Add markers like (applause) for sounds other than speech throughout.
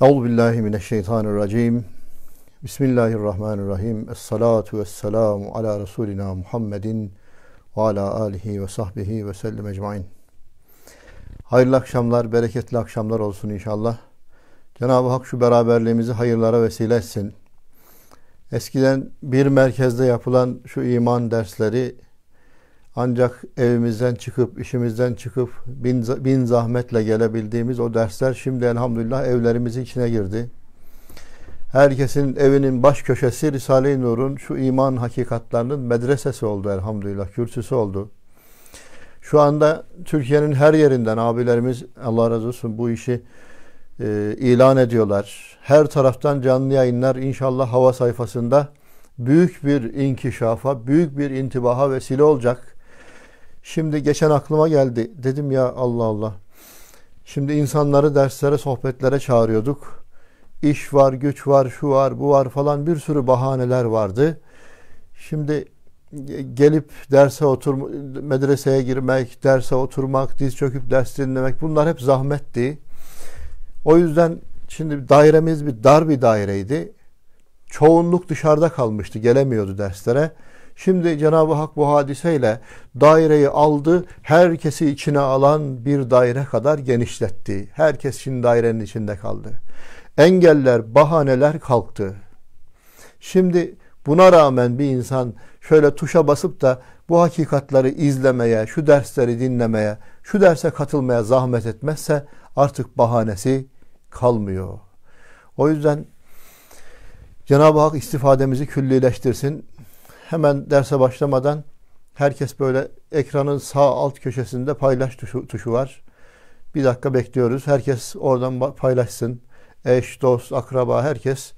Euzu billahi mineşşeytanirracim. Bismillahirrahmanirrahim. Essalatu vesselamu ala Resulina Muhammedin ve ala alihi ve sahbihi ve sellem ecmaîn. Hayırlı akşamlar, bereketli akşamlar olsun inşallah. Cenab-ı Hak şu beraberliğimizi hayırlara vesile etsin. Eskiden bir merkezde yapılan şu iman dersleri ancak evimizden çıkıp, işimizden çıkıp bin, bin zahmetle gelebildiğimiz o dersler şimdi elhamdülillah evlerimizin içine girdi. Herkesin evinin baş köşesi Risale-i Nur'un şu iman hakikatlerinin medresesi oldu elhamdülillah, kürsüsü oldu. Şu anda Türkiye'nin her yerinden abilerimiz Allah razı olsun bu işi e, ilan ediyorlar. Her taraftan canlı yayınlar inşallah hava sayfasında büyük bir inkişafa, büyük bir intibaha vesile olacak. Şimdi geçen aklıma geldi. Dedim ya Allah Allah. Şimdi insanları derslere, sohbetlere çağırıyorduk. İş var, güç var, şu var, bu var falan bir sürü bahaneler vardı. Şimdi gelip derse otur, medreseye girmek, derse oturmak, diz çöküp ders dinlemek bunlar hep zahmetti. O yüzden şimdi dairemiz bir dar bir daireydi. Çoğunluk dışarıda kalmıştı, gelemiyordu derslere. Şimdi Cenab-ı Hak bu hadiseyle daireyi aldı, herkesi içine alan bir daire kadar genişletti. Herkes şimdi dairenin içinde kaldı. Engeller, bahaneler kalktı. Şimdi buna rağmen bir insan şöyle tuşa basıp da bu hakikatleri izlemeye, şu dersleri dinlemeye, şu derse katılmaya zahmet etmezse artık bahanesi kalmıyor. O yüzden Cenab-ı Hak istifademizi küllileştirsin hemen derse başlamadan herkes böyle ekranın sağ alt köşesinde paylaş tuşu, tuşu var. Bir dakika bekliyoruz. Herkes oradan paylaşsın. Eş, dost, akraba herkes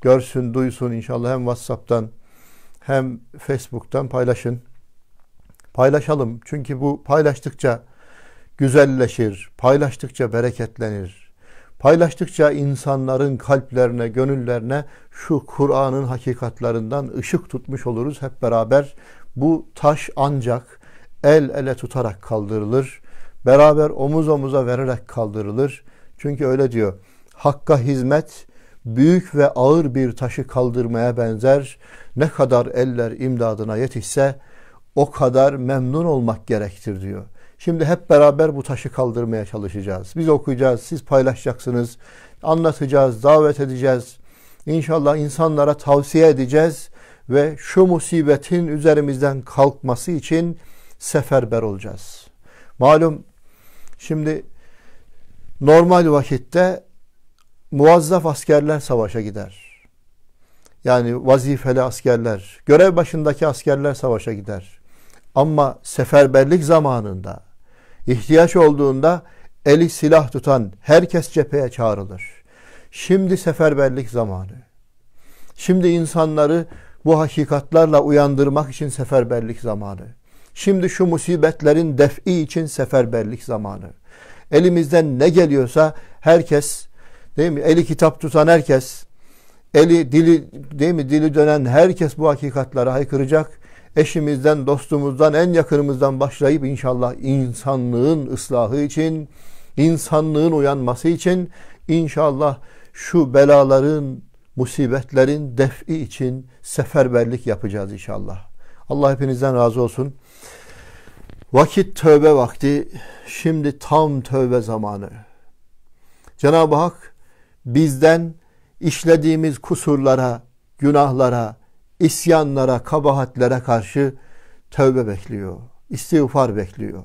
görsün, duysun inşallah hem WhatsApp'tan hem Facebook'tan paylaşın. Paylaşalım. Çünkü bu paylaştıkça güzelleşir, paylaştıkça bereketlenir. Paylaştıkça insanların kalplerine, gönüllerine şu Kur'an'ın hakikatlerinden ışık tutmuş oluruz hep beraber. Bu taş ancak el ele tutarak kaldırılır. Beraber omuz omuza vererek kaldırılır. Çünkü öyle diyor. Hakka hizmet büyük ve ağır bir taşı kaldırmaya benzer. Ne kadar eller imdadına yetişse o kadar memnun olmak gerektir diyor. Şimdi hep beraber bu taşı kaldırmaya çalışacağız. Biz okuyacağız, siz paylaşacaksınız, anlatacağız, davet edeceğiz. İnşallah insanlara tavsiye edeceğiz ve şu musibetin üzerimizden kalkması için seferber olacağız. Malum şimdi normal vakitte muazzaf askerler savaşa gider. Yani vazifeli askerler, görev başındaki askerler savaşa gider. Ama seferberlik zamanında İhtiyaç olduğunda eli silah tutan herkes cepheye çağrılır. Şimdi seferberlik zamanı. Şimdi insanları bu hakikatlarla uyandırmak için seferberlik zamanı. Şimdi şu musibetlerin defi için seferberlik zamanı. Elimizden ne geliyorsa herkes değil mi? Eli kitap tutan herkes, eli dili değil mi? Dili dönen herkes bu hakikatlara haykıracak eşimizden, dostumuzdan, en yakınımızdan başlayıp inşallah insanlığın ıslahı için, insanlığın uyanması için inşallah şu belaların, musibetlerin defi için seferberlik yapacağız inşallah. Allah hepinizden razı olsun. Vakit tövbe vakti, şimdi tam tövbe zamanı. Cenab-ı Hak bizden işlediğimiz kusurlara, günahlara, isyanlara, kabahatlere karşı tövbe bekliyor, istiğfar bekliyor.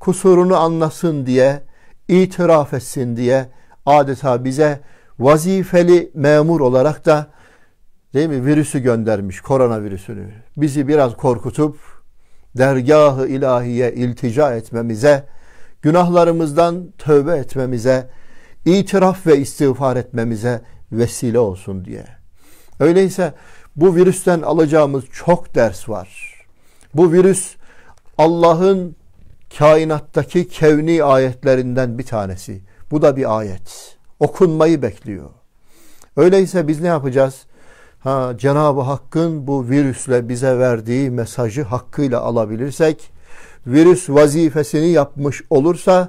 Kusurunu anlasın diye, itiraf etsin diye adeta bize vazifeli memur olarak da değil mi virüsü göndermiş, koronavirüsünü. Bizi biraz korkutup dergahı ilahiye iltica etmemize, günahlarımızdan tövbe etmemize, itiraf ve istiğfar etmemize vesile olsun diye. Öyleyse bu virüsten alacağımız çok ders var. Bu virüs Allah'ın kainattaki kevni ayetlerinden bir tanesi. Bu da bir ayet. Okunmayı bekliyor. Öyleyse biz ne yapacağız? Ha, Cenab-ı Hakk'ın bu virüsle bize verdiği mesajı hakkıyla alabilirsek, virüs vazifesini yapmış olursa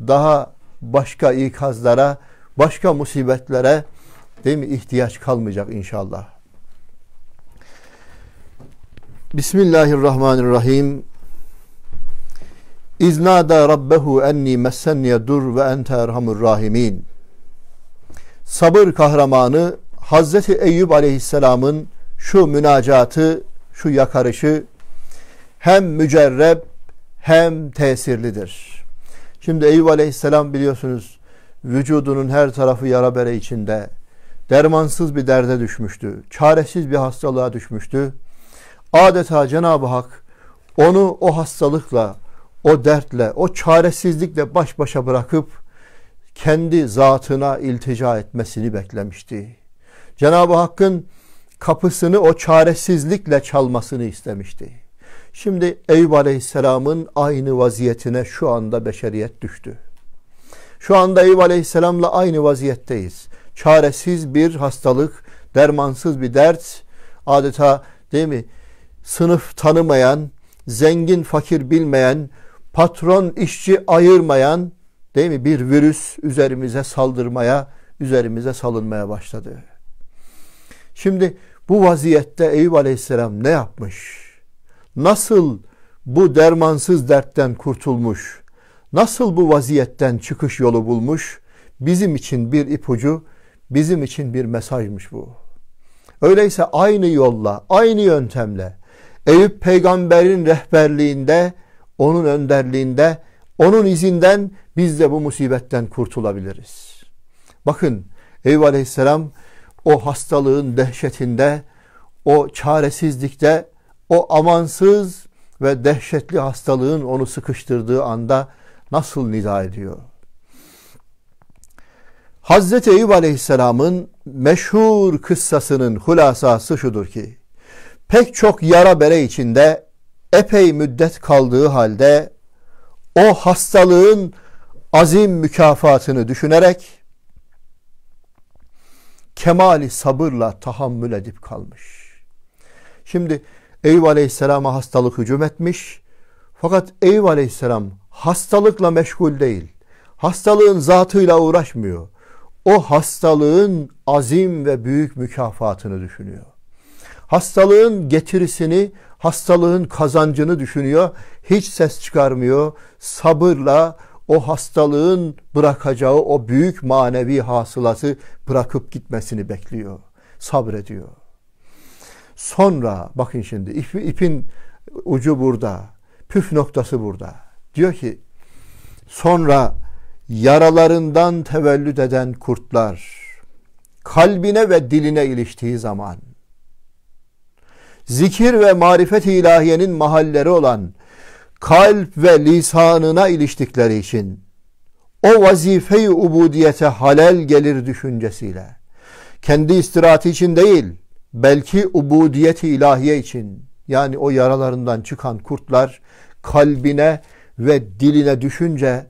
daha başka ikazlara, başka musibetlere değil mi ihtiyaç kalmayacak inşallah. Bismillahirrahmanirrahim. İznada rabbehu enni messenye dur ve ente erhamur rahimin. Sabır kahramanı Hazreti Eyüp Aleyhisselam'ın şu münacatı, şu yakarışı hem mücerreb hem tesirlidir. Şimdi Eyüp Aleyhisselam biliyorsunuz vücudunun her tarafı yara bere içinde. Dermansız bir derde düşmüştü. Çaresiz bir hastalığa düşmüştü adeta Cenab-ı Hak onu o hastalıkla, o dertle, o çaresizlikle baş başa bırakıp kendi zatına iltica etmesini beklemişti. Cenab-ı Hakk'ın kapısını o çaresizlikle çalmasını istemişti. Şimdi Eyüp Aleyhisselam'ın aynı vaziyetine şu anda beşeriyet düştü. Şu anda Eyüp Aleyhisselam'la aynı vaziyetteyiz. Çaresiz bir hastalık, dermansız bir dert, adeta değil mi? sınıf tanımayan, zengin fakir bilmeyen, patron işçi ayırmayan değil mi bir virüs üzerimize saldırmaya, üzerimize salınmaya başladı. Şimdi bu vaziyette Eyüp Aleyhisselam ne yapmış? Nasıl bu dermansız dertten kurtulmuş? Nasıl bu vaziyetten çıkış yolu bulmuş? Bizim için bir ipucu, bizim için bir mesajmış bu. Öyleyse aynı yolla, aynı yöntemle Eyüp peygamberin rehberliğinde, onun önderliğinde, onun izinden biz de bu musibetten kurtulabiliriz. Bakın Eyüp aleyhisselam o hastalığın dehşetinde, o çaresizlikte, o amansız ve dehşetli hastalığın onu sıkıştırdığı anda nasıl nida ediyor? Hazreti Eyüp Aleyhisselam'ın meşhur kıssasının hulasası şudur ki, pek çok yara bere içinde epey müddet kaldığı halde o hastalığın azim mükafatını düşünerek kemali sabırla tahammül edip kalmış. Şimdi Eyüp Aleyhisselam'a hastalık hücum etmiş. Fakat Eyüp Aleyhisselam hastalıkla meşgul değil. Hastalığın zatıyla uğraşmıyor. O hastalığın azim ve büyük mükafatını düşünüyor. Hastalığın getirisini, hastalığın kazancını düşünüyor. Hiç ses çıkarmıyor. Sabırla o hastalığın bırakacağı o büyük manevi hasılası bırakıp gitmesini bekliyor. Sabrediyor. Sonra bakın şimdi ip, ipin ucu burada. Püf noktası burada. Diyor ki sonra yaralarından tevellüt eden kurtlar kalbine ve diline iliştiği zaman zikir ve marifet ilahiyenin mahalleri olan kalp ve lisanına iliştikleri için o vazife-i ubudiyete halel gelir düşüncesiyle kendi istirahati için değil belki ubudiyeti ilahiye için yani o yaralarından çıkan kurtlar kalbine ve diline düşünce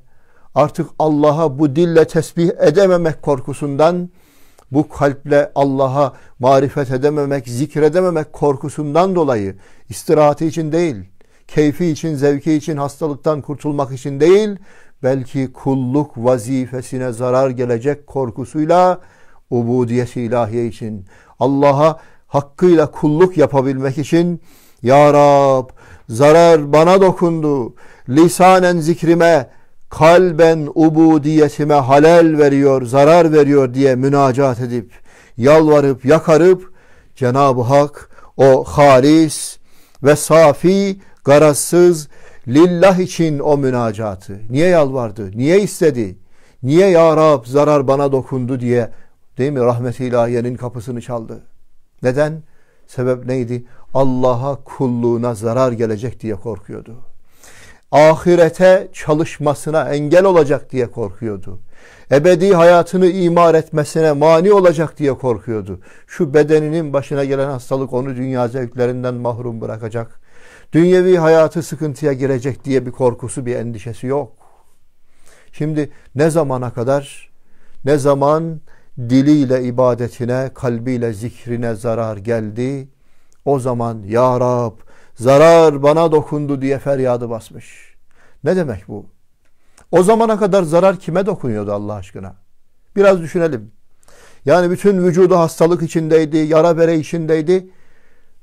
artık Allah'a bu dille tesbih edememek korkusundan bu kalple Allah'a marifet edememek, zikredememek korkusundan dolayı istirahati için değil, keyfi için, zevki için, hastalıktan kurtulmak için değil, belki kulluk vazifesine zarar gelecek korkusuyla ubudiyet-i ilahiye için, Allah'a hakkıyla kulluk yapabilmek için Ya Rab zarar bana dokundu. Lisanen zikrime, kalben ubudiyetime halel veriyor, zarar veriyor diye münacat edip, yalvarıp, yakarıp Cenab-ı Hak o halis ve safi, garazsız, lillah için o münacatı. Niye yalvardı? Niye istedi? Niye ya Rab zarar bana dokundu diye değil mi rahmet-i ilahiyenin kapısını çaldı? Neden? Sebep neydi? Allah'a kulluğuna zarar gelecek diye korkuyordu ahirete çalışmasına engel olacak diye korkuyordu. Ebedi hayatını imar etmesine mani olacak diye korkuyordu. Şu bedeninin başına gelen hastalık onu dünya zevklerinden mahrum bırakacak. Dünyevi hayatı sıkıntıya girecek diye bir korkusu, bir endişesi yok. Şimdi ne zamana kadar, ne zaman diliyle ibadetine, kalbiyle zikrine zarar geldi, o zaman Ya Rab zarar bana dokundu diye feryadı basmış. Ne demek bu? O zamana kadar zarar kime dokunuyordu Allah aşkına? Biraz düşünelim. Yani bütün vücudu hastalık içindeydi, yara bere içindeydi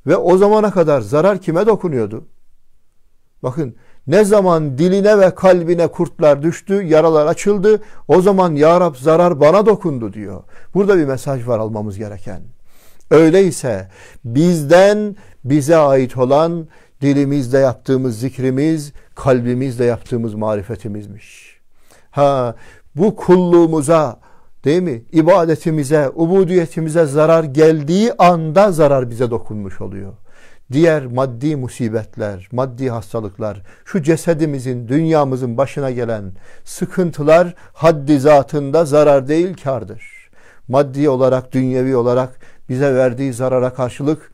ve o zamana kadar zarar kime dokunuyordu? Bakın ne zaman diline ve kalbine kurtlar düştü, yaralar açıldı, o zaman Ya Rab zarar bana dokundu diyor. Burada bir mesaj var almamız gereken. Öyleyse bizden bize ait olan dilimizle yaptığımız zikrimiz, kalbimizle yaptığımız marifetimizmiş. Ha bu kulluğumuza değil mi? İbadetimize, ubudiyetimize zarar geldiği anda zarar bize dokunmuş oluyor. Diğer maddi musibetler, maddi hastalıklar, şu cesedimizin, dünyamızın başına gelen sıkıntılar haddi zatında zarar değil kardır. Maddi olarak, dünyevi olarak bize verdiği zarara karşılık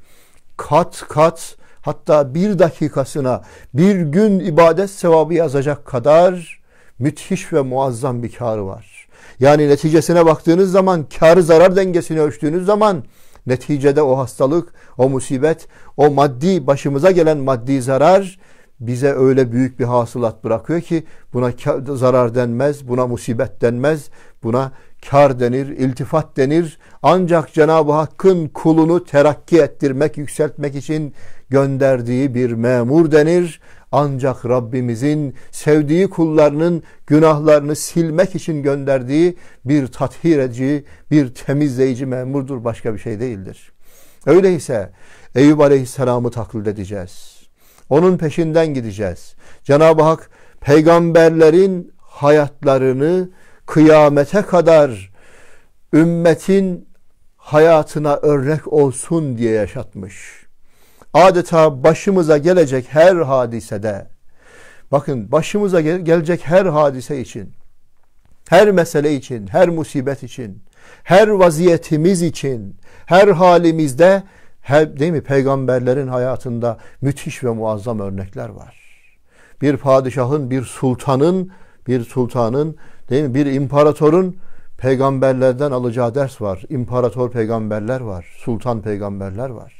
kat kat hatta bir dakikasına bir gün ibadet sevabı yazacak kadar müthiş ve muazzam bir karı var. Yani neticesine baktığınız zaman karı zarar dengesini ölçtüğünüz zaman neticede o hastalık, o musibet, o maddi başımıza gelen maddi zarar bize öyle büyük bir hasılat bırakıyor ki buna zarar denmez, buna musibet denmez, buna kar denir, iltifat denir. Ancak Cenab-ı Hakk'ın kulunu terakki ettirmek, yükseltmek için gönderdiği bir memur denir. Ancak Rabbimizin sevdiği kullarının günahlarını silmek için gönderdiği bir tathir edici, bir temizleyici memurdur. Başka bir şey değildir. Öyleyse Eyüp Aleyhisselam'ı taklit edeceğiz. Onun peşinden gideceğiz. Cenab-ı Hak peygamberlerin hayatlarını kıyamete kadar ümmetin hayatına örnek olsun diye yaşatmış. Adeta başımıza gelecek her hadisede, bakın başımıza gelecek her hadise için, her mesele için, her musibet için, her vaziyetimiz için, her halimizde, her, değil mi peygamberlerin hayatında müthiş ve muazzam örnekler var. Bir padişahın, bir sultanın, bir sultanın Değil mi? Bir imparatorun peygamberlerden alacağı ders var. İmparator peygamberler var. Sultan peygamberler var.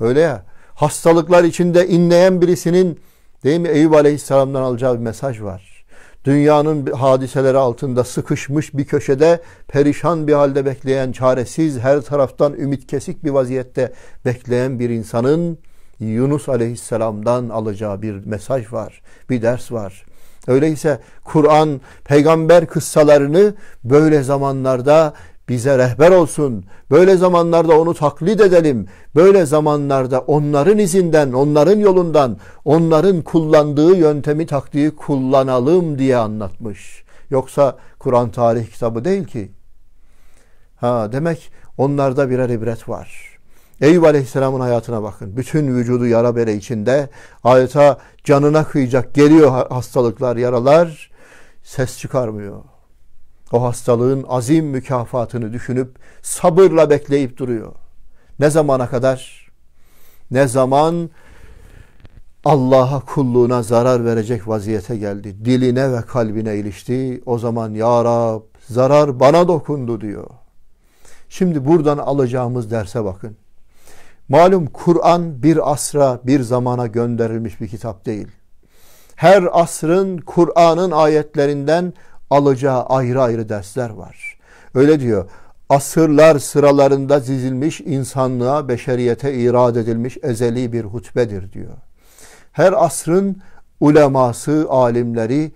Öyle ya. Hastalıklar içinde inleyen birisinin değil mi Eyüp Aleyhisselam'dan alacağı bir mesaj var. Dünyanın hadiseleri altında sıkışmış bir köşede perişan bir halde bekleyen, çaresiz, her taraftan ümit kesik bir vaziyette bekleyen bir insanın Yunus Aleyhisselam'dan alacağı bir mesaj var, bir ders var. Öyleyse Kur'an peygamber kıssalarını böyle zamanlarda bize rehber olsun. Böyle zamanlarda onu taklit edelim. Böyle zamanlarda onların izinden, onların yolundan, onların kullandığı yöntemi taktiği kullanalım diye anlatmış. Yoksa Kur'an tarih kitabı değil ki. Ha demek onlarda birer ibret var. Eyüp Aleyhisselam'ın hayatına bakın. Bütün vücudu yara bere içinde. Adeta canına kıyacak geliyor hastalıklar, yaralar. Ses çıkarmıyor. O hastalığın azim mükafatını düşünüp sabırla bekleyip duruyor. Ne zamana kadar? Ne zaman Allah'a kulluğuna zarar verecek vaziyete geldi. Diline ve kalbine ilişti. O zaman Ya Rab zarar bana dokundu diyor. Şimdi buradan alacağımız derse bakın. Malum Kur'an bir asra, bir zamana gönderilmiş bir kitap değil. Her asrın Kur'an'ın ayetlerinden alacağı ayrı ayrı dersler var. Öyle diyor. Asırlar sıralarında dizilmiş insanlığa, beşeriyete irad edilmiş ezeli bir hutbedir diyor. Her asrın uleması, alimleri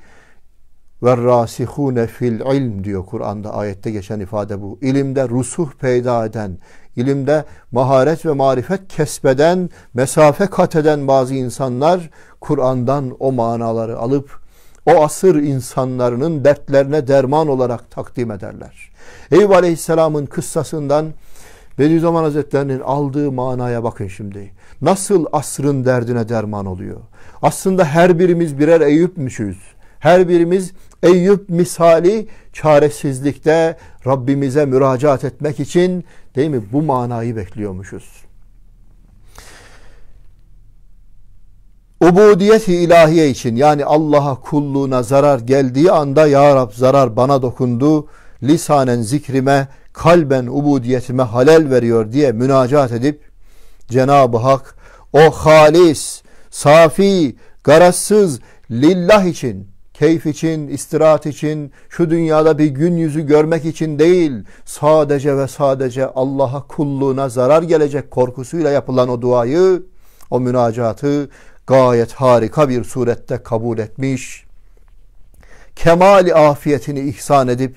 ve rasihune fil ilm diyor Kur'an'da ayette geçen ifade bu. İlimde rusuh peyda eden, ilimde maharet ve marifet kesbeden, mesafe kat eden bazı insanlar Kur'an'dan o manaları alıp o asır insanların dertlerine derman olarak takdim ederler. Eyüp Aleyhisselam'ın kıssasından Bediüzzaman Hazretlerinin aldığı manaya bakın şimdi. Nasıl asrın derdine derman oluyor? Aslında her birimiz birer Eyüp'müşüz. Her birimiz Eyüp misali çaresizlikte Rabbimize müracaat etmek için değil mi bu manayı bekliyormuşuz. Ubudiyeti ilahiye için yani Allah'a kulluğuna zarar geldiği anda Ya Rab zarar bana dokundu. Lisanen zikrime, kalben ubudiyetime halel veriyor diye münacat edip Cenab-ı Hak o halis, safi, garazsız, lillah için keyif için, istirahat için, şu dünyada bir gün yüzü görmek için değil, sadece ve sadece Allah'a kulluğuna zarar gelecek korkusuyla yapılan o duayı, o münacatı gayet harika bir surette kabul etmiş. Kemali afiyetini ihsan edip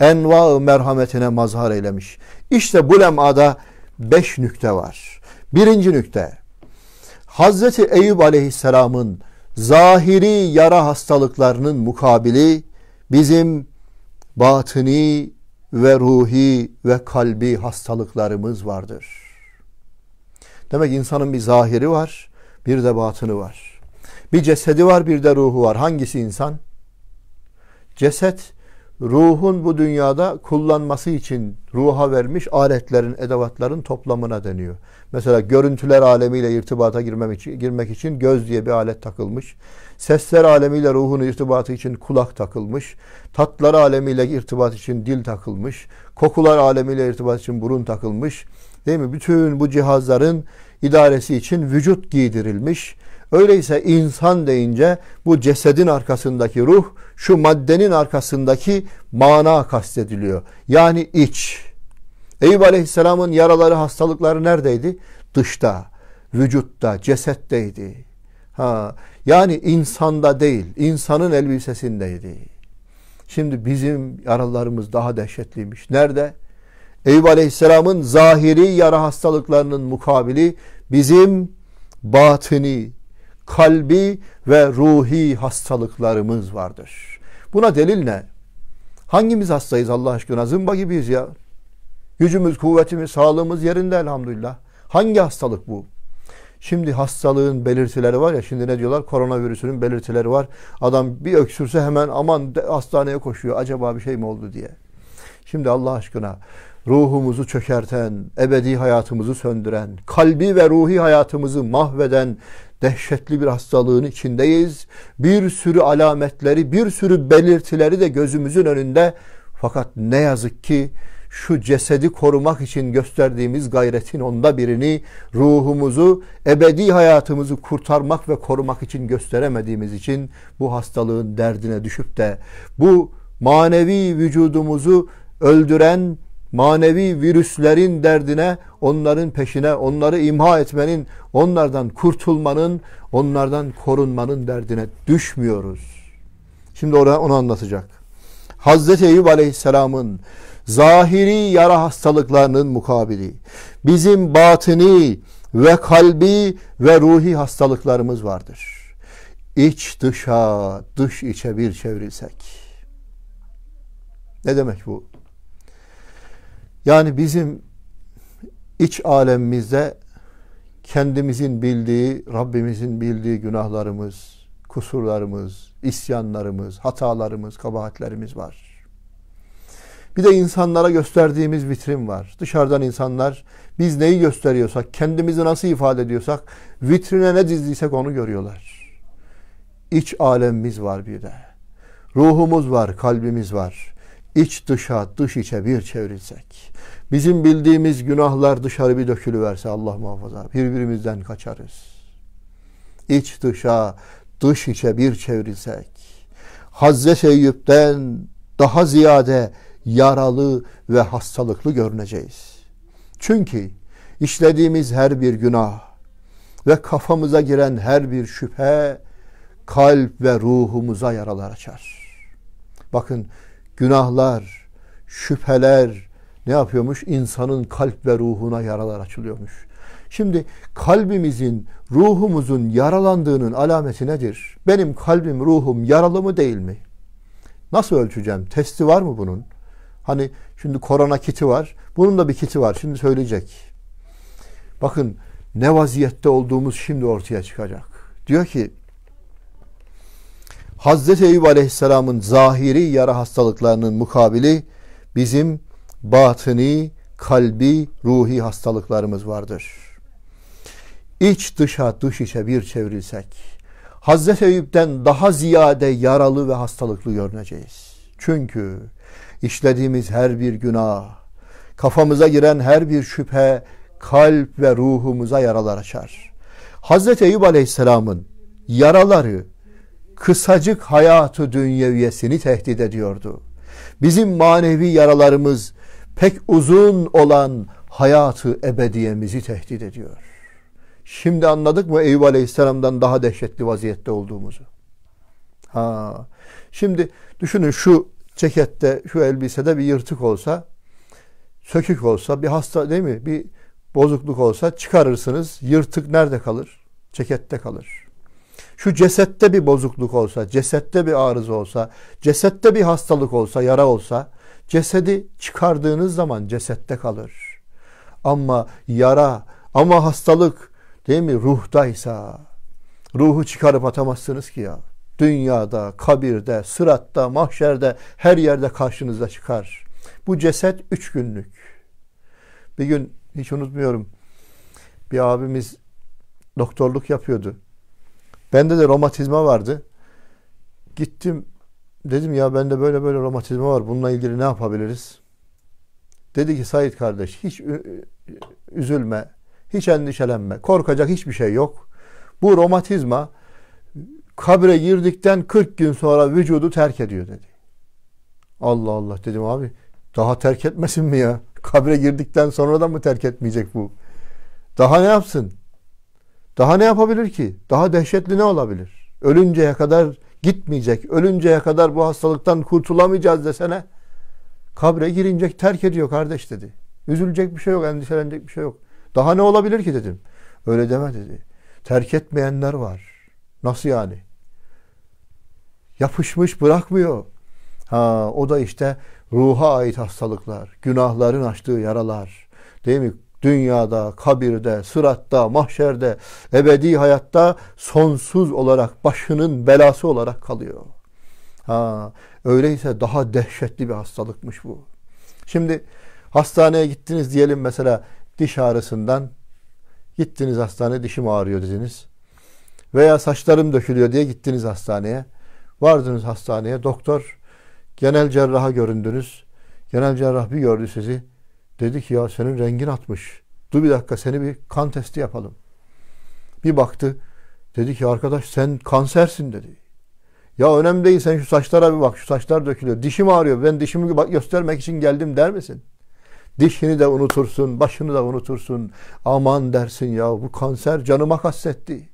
enva merhametine mazhar eylemiş. İşte bu lemada beş nükte var. Birinci nükte, Hazreti Eyüp Aleyhisselam'ın zahiri yara hastalıklarının mukabili bizim batini ve ruhi ve kalbi hastalıklarımız vardır. Demek insanın bir zahiri var, bir de batını var. Bir cesedi var, bir de ruhu var. Hangisi insan? Ceset, ruhun bu dünyada kullanması için ruha vermiş aletlerin, edevatların toplamına deniyor. Mesela görüntüler alemiyle irtibata girmem için, girmek için göz diye bir alet takılmış. Sesler alemiyle ruhun irtibatı için kulak takılmış. Tatlar alemiyle irtibat için dil takılmış. Kokular alemiyle irtibat için burun takılmış. Değil mi? Bütün bu cihazların idaresi için vücut giydirilmiş. Öyleyse insan deyince bu cesedin arkasındaki ruh, şu maddenin arkasındaki mana kastediliyor. Yani iç. Eyüp Aleyhisselam'ın yaraları, hastalıkları neredeydi? Dışta, vücutta, cesetteydi. Ha, yani insanda değil, insanın elbisesindeydi. Şimdi bizim yaralarımız daha dehşetliymiş. Nerede? Eyüp Aleyhisselam'ın zahiri yara hastalıklarının mukabili bizim batini, kalbi ve ruhi hastalıklarımız vardır. Buna delil ne? Hangimiz hastayız Allah aşkına? Zımba gibiyiz ya. Gücümüz, kuvvetimiz, sağlığımız yerinde elhamdülillah. Hangi hastalık bu? Şimdi hastalığın belirtileri var ya şimdi ne diyorlar? Koronavirüsünün belirtileri var. Adam bir öksürse hemen aman hastaneye koşuyor. Acaba bir şey mi oldu diye. Şimdi Allah aşkına ruhumuzu çökerten, ebedi hayatımızı söndüren, kalbi ve ruhi hayatımızı mahveden dehşetli bir hastalığın içindeyiz. Bir sürü alametleri, bir sürü belirtileri de gözümüzün önünde. Fakat ne yazık ki şu cesedi korumak için gösterdiğimiz gayretin onda birini ruhumuzu, ebedi hayatımızı kurtarmak ve korumak için gösteremediğimiz için bu hastalığın derdine düşüp de bu manevi vücudumuzu öldüren manevi virüslerin derdine, onların peşine, onları imha etmenin, onlardan kurtulmanın, onlardan korunmanın derdine düşmüyoruz. Şimdi oraya onu anlatacak. Hazreti Eyüp Aleyhisselam'ın zahiri yara hastalıklarının mukabili. Bizim batini ve kalbi ve ruhi hastalıklarımız vardır. İç dışa, dış içe bir çevrilsek. Ne demek bu? Yani bizim iç alemimizde kendimizin bildiği, Rabbimizin bildiği günahlarımız, kusurlarımız, isyanlarımız, hatalarımız, kabahatlerimiz var. Bir de insanlara gösterdiğimiz vitrin var. Dışarıdan insanlar biz neyi gösteriyorsak, kendimizi nasıl ifade ediyorsak, vitrine ne dizdiysek onu görüyorlar. İç alemimiz var bir de. Ruhumuz var, kalbimiz var. İç dışa, dış içe bir çevrilsek. Bizim bildiğimiz günahlar dışarı bir dökülüverse Allah muhafaza birbirimizden kaçarız. İç dışa, dış içe bir çevrilsek. Hazreti Eyüp'ten daha ziyade yaralı ve hastalıklı görüneceğiz. Çünkü işlediğimiz her bir günah ve kafamıza giren her bir şüphe kalp ve ruhumuza yaralar açar. Bakın günahlar, şüpheler ne yapıyormuş? İnsanın kalp ve ruhuna yaralar açılıyormuş. Şimdi kalbimizin, ruhumuzun yaralandığının alameti nedir? Benim kalbim, ruhum yaralı mı değil mi? Nasıl ölçeceğim? Testi var mı bunun? Hani şimdi korona kiti var. Bunun da bir kiti var. Şimdi söyleyecek. Bakın ne vaziyette olduğumuz şimdi ortaya çıkacak. Diyor ki Hazreti Eyüp Aleyhisselam'ın zahiri yara hastalıklarının mukabili bizim batıni, kalbi, ruhi hastalıklarımız vardır. İç dışa, dış içe bir çevrilsek Hazreti Eyüp'ten daha ziyade yaralı ve hastalıklı görüneceğiz. Çünkü işlediğimiz her bir günah, kafamıza giren her bir şüphe kalp ve ruhumuza yaralar açar. Hazreti Eyüp Aleyhisselam'ın yaraları kısacık hayatı dünyeviyesini tehdit ediyordu. Bizim manevi yaralarımız pek uzun olan hayatı ebediyemizi tehdit ediyor. Şimdi anladık mı Eyüp Aleyhisselam'dan daha dehşetli vaziyette olduğumuzu? Ha. Şimdi düşünün şu cekette, şu elbisede bir yırtık olsa, sökük olsa, bir hasta değil mi? Bir bozukluk olsa çıkarırsınız. Yırtık nerede kalır? Cekette kalır. Şu cesette bir bozukluk olsa, cesette bir arıza olsa, cesette bir hastalık olsa, yara olsa, cesedi çıkardığınız zaman cesette kalır. Ama yara, ama hastalık değil mi ruhtaysa, ruhu çıkarıp atamazsınız ki ya dünyada, kabirde, sıratta, mahşerde her yerde karşınıza çıkar. Bu ceset üç günlük. Bir gün hiç unutmuyorum bir abimiz doktorluk yapıyordu. Bende de romatizma vardı. Gittim dedim ya bende böyle böyle romatizma var bununla ilgili ne yapabiliriz? Dedi ki Said kardeş hiç üzülme, hiç endişelenme, korkacak hiçbir şey yok. Bu romatizma kabre girdikten 40 gün sonra vücudu terk ediyor dedi. Allah Allah dedim abi daha terk etmesin mi ya? Kabre girdikten sonra da mı terk etmeyecek bu? Daha ne yapsın? Daha ne yapabilir ki? Daha dehşetli ne olabilir? Ölünceye kadar gitmeyecek, ölünceye kadar bu hastalıktan kurtulamayacağız desene. Kabre girince terk ediyor kardeş dedi. Üzülecek bir şey yok, endişelenecek bir şey yok. Daha ne olabilir ki dedim. Öyle deme dedi. Terk etmeyenler var. Nasıl yani? Yapışmış bırakmıyor. Ha, o da işte ruha ait hastalıklar, günahların açtığı yaralar. Değil mi? Dünyada, kabirde, sıratta, mahşerde, ebedi hayatta sonsuz olarak başının belası olarak kalıyor. Ha, öyleyse daha dehşetli bir hastalıkmış bu. Şimdi hastaneye gittiniz diyelim mesela diş ağrısından gittiniz hastane dişim ağrıyor dediniz. Veya saçlarım dökülüyor diye gittiniz hastaneye. Vardınız hastaneye doktor genel cerraha göründünüz. Genel cerrah bir gördü sizi. Dedi ki ya senin rengin atmış. Dur bir dakika seni bir kan testi yapalım. Bir baktı. Dedi ki arkadaş sen kansersin dedi. Ya önemli değil sen şu saçlara bir bak. Şu saçlar dökülüyor. Dişim ağrıyor. Ben dişimi göstermek için geldim der misin? Dişini de unutursun, başını da unutursun. Aman dersin ya bu kanser canıma kastetti.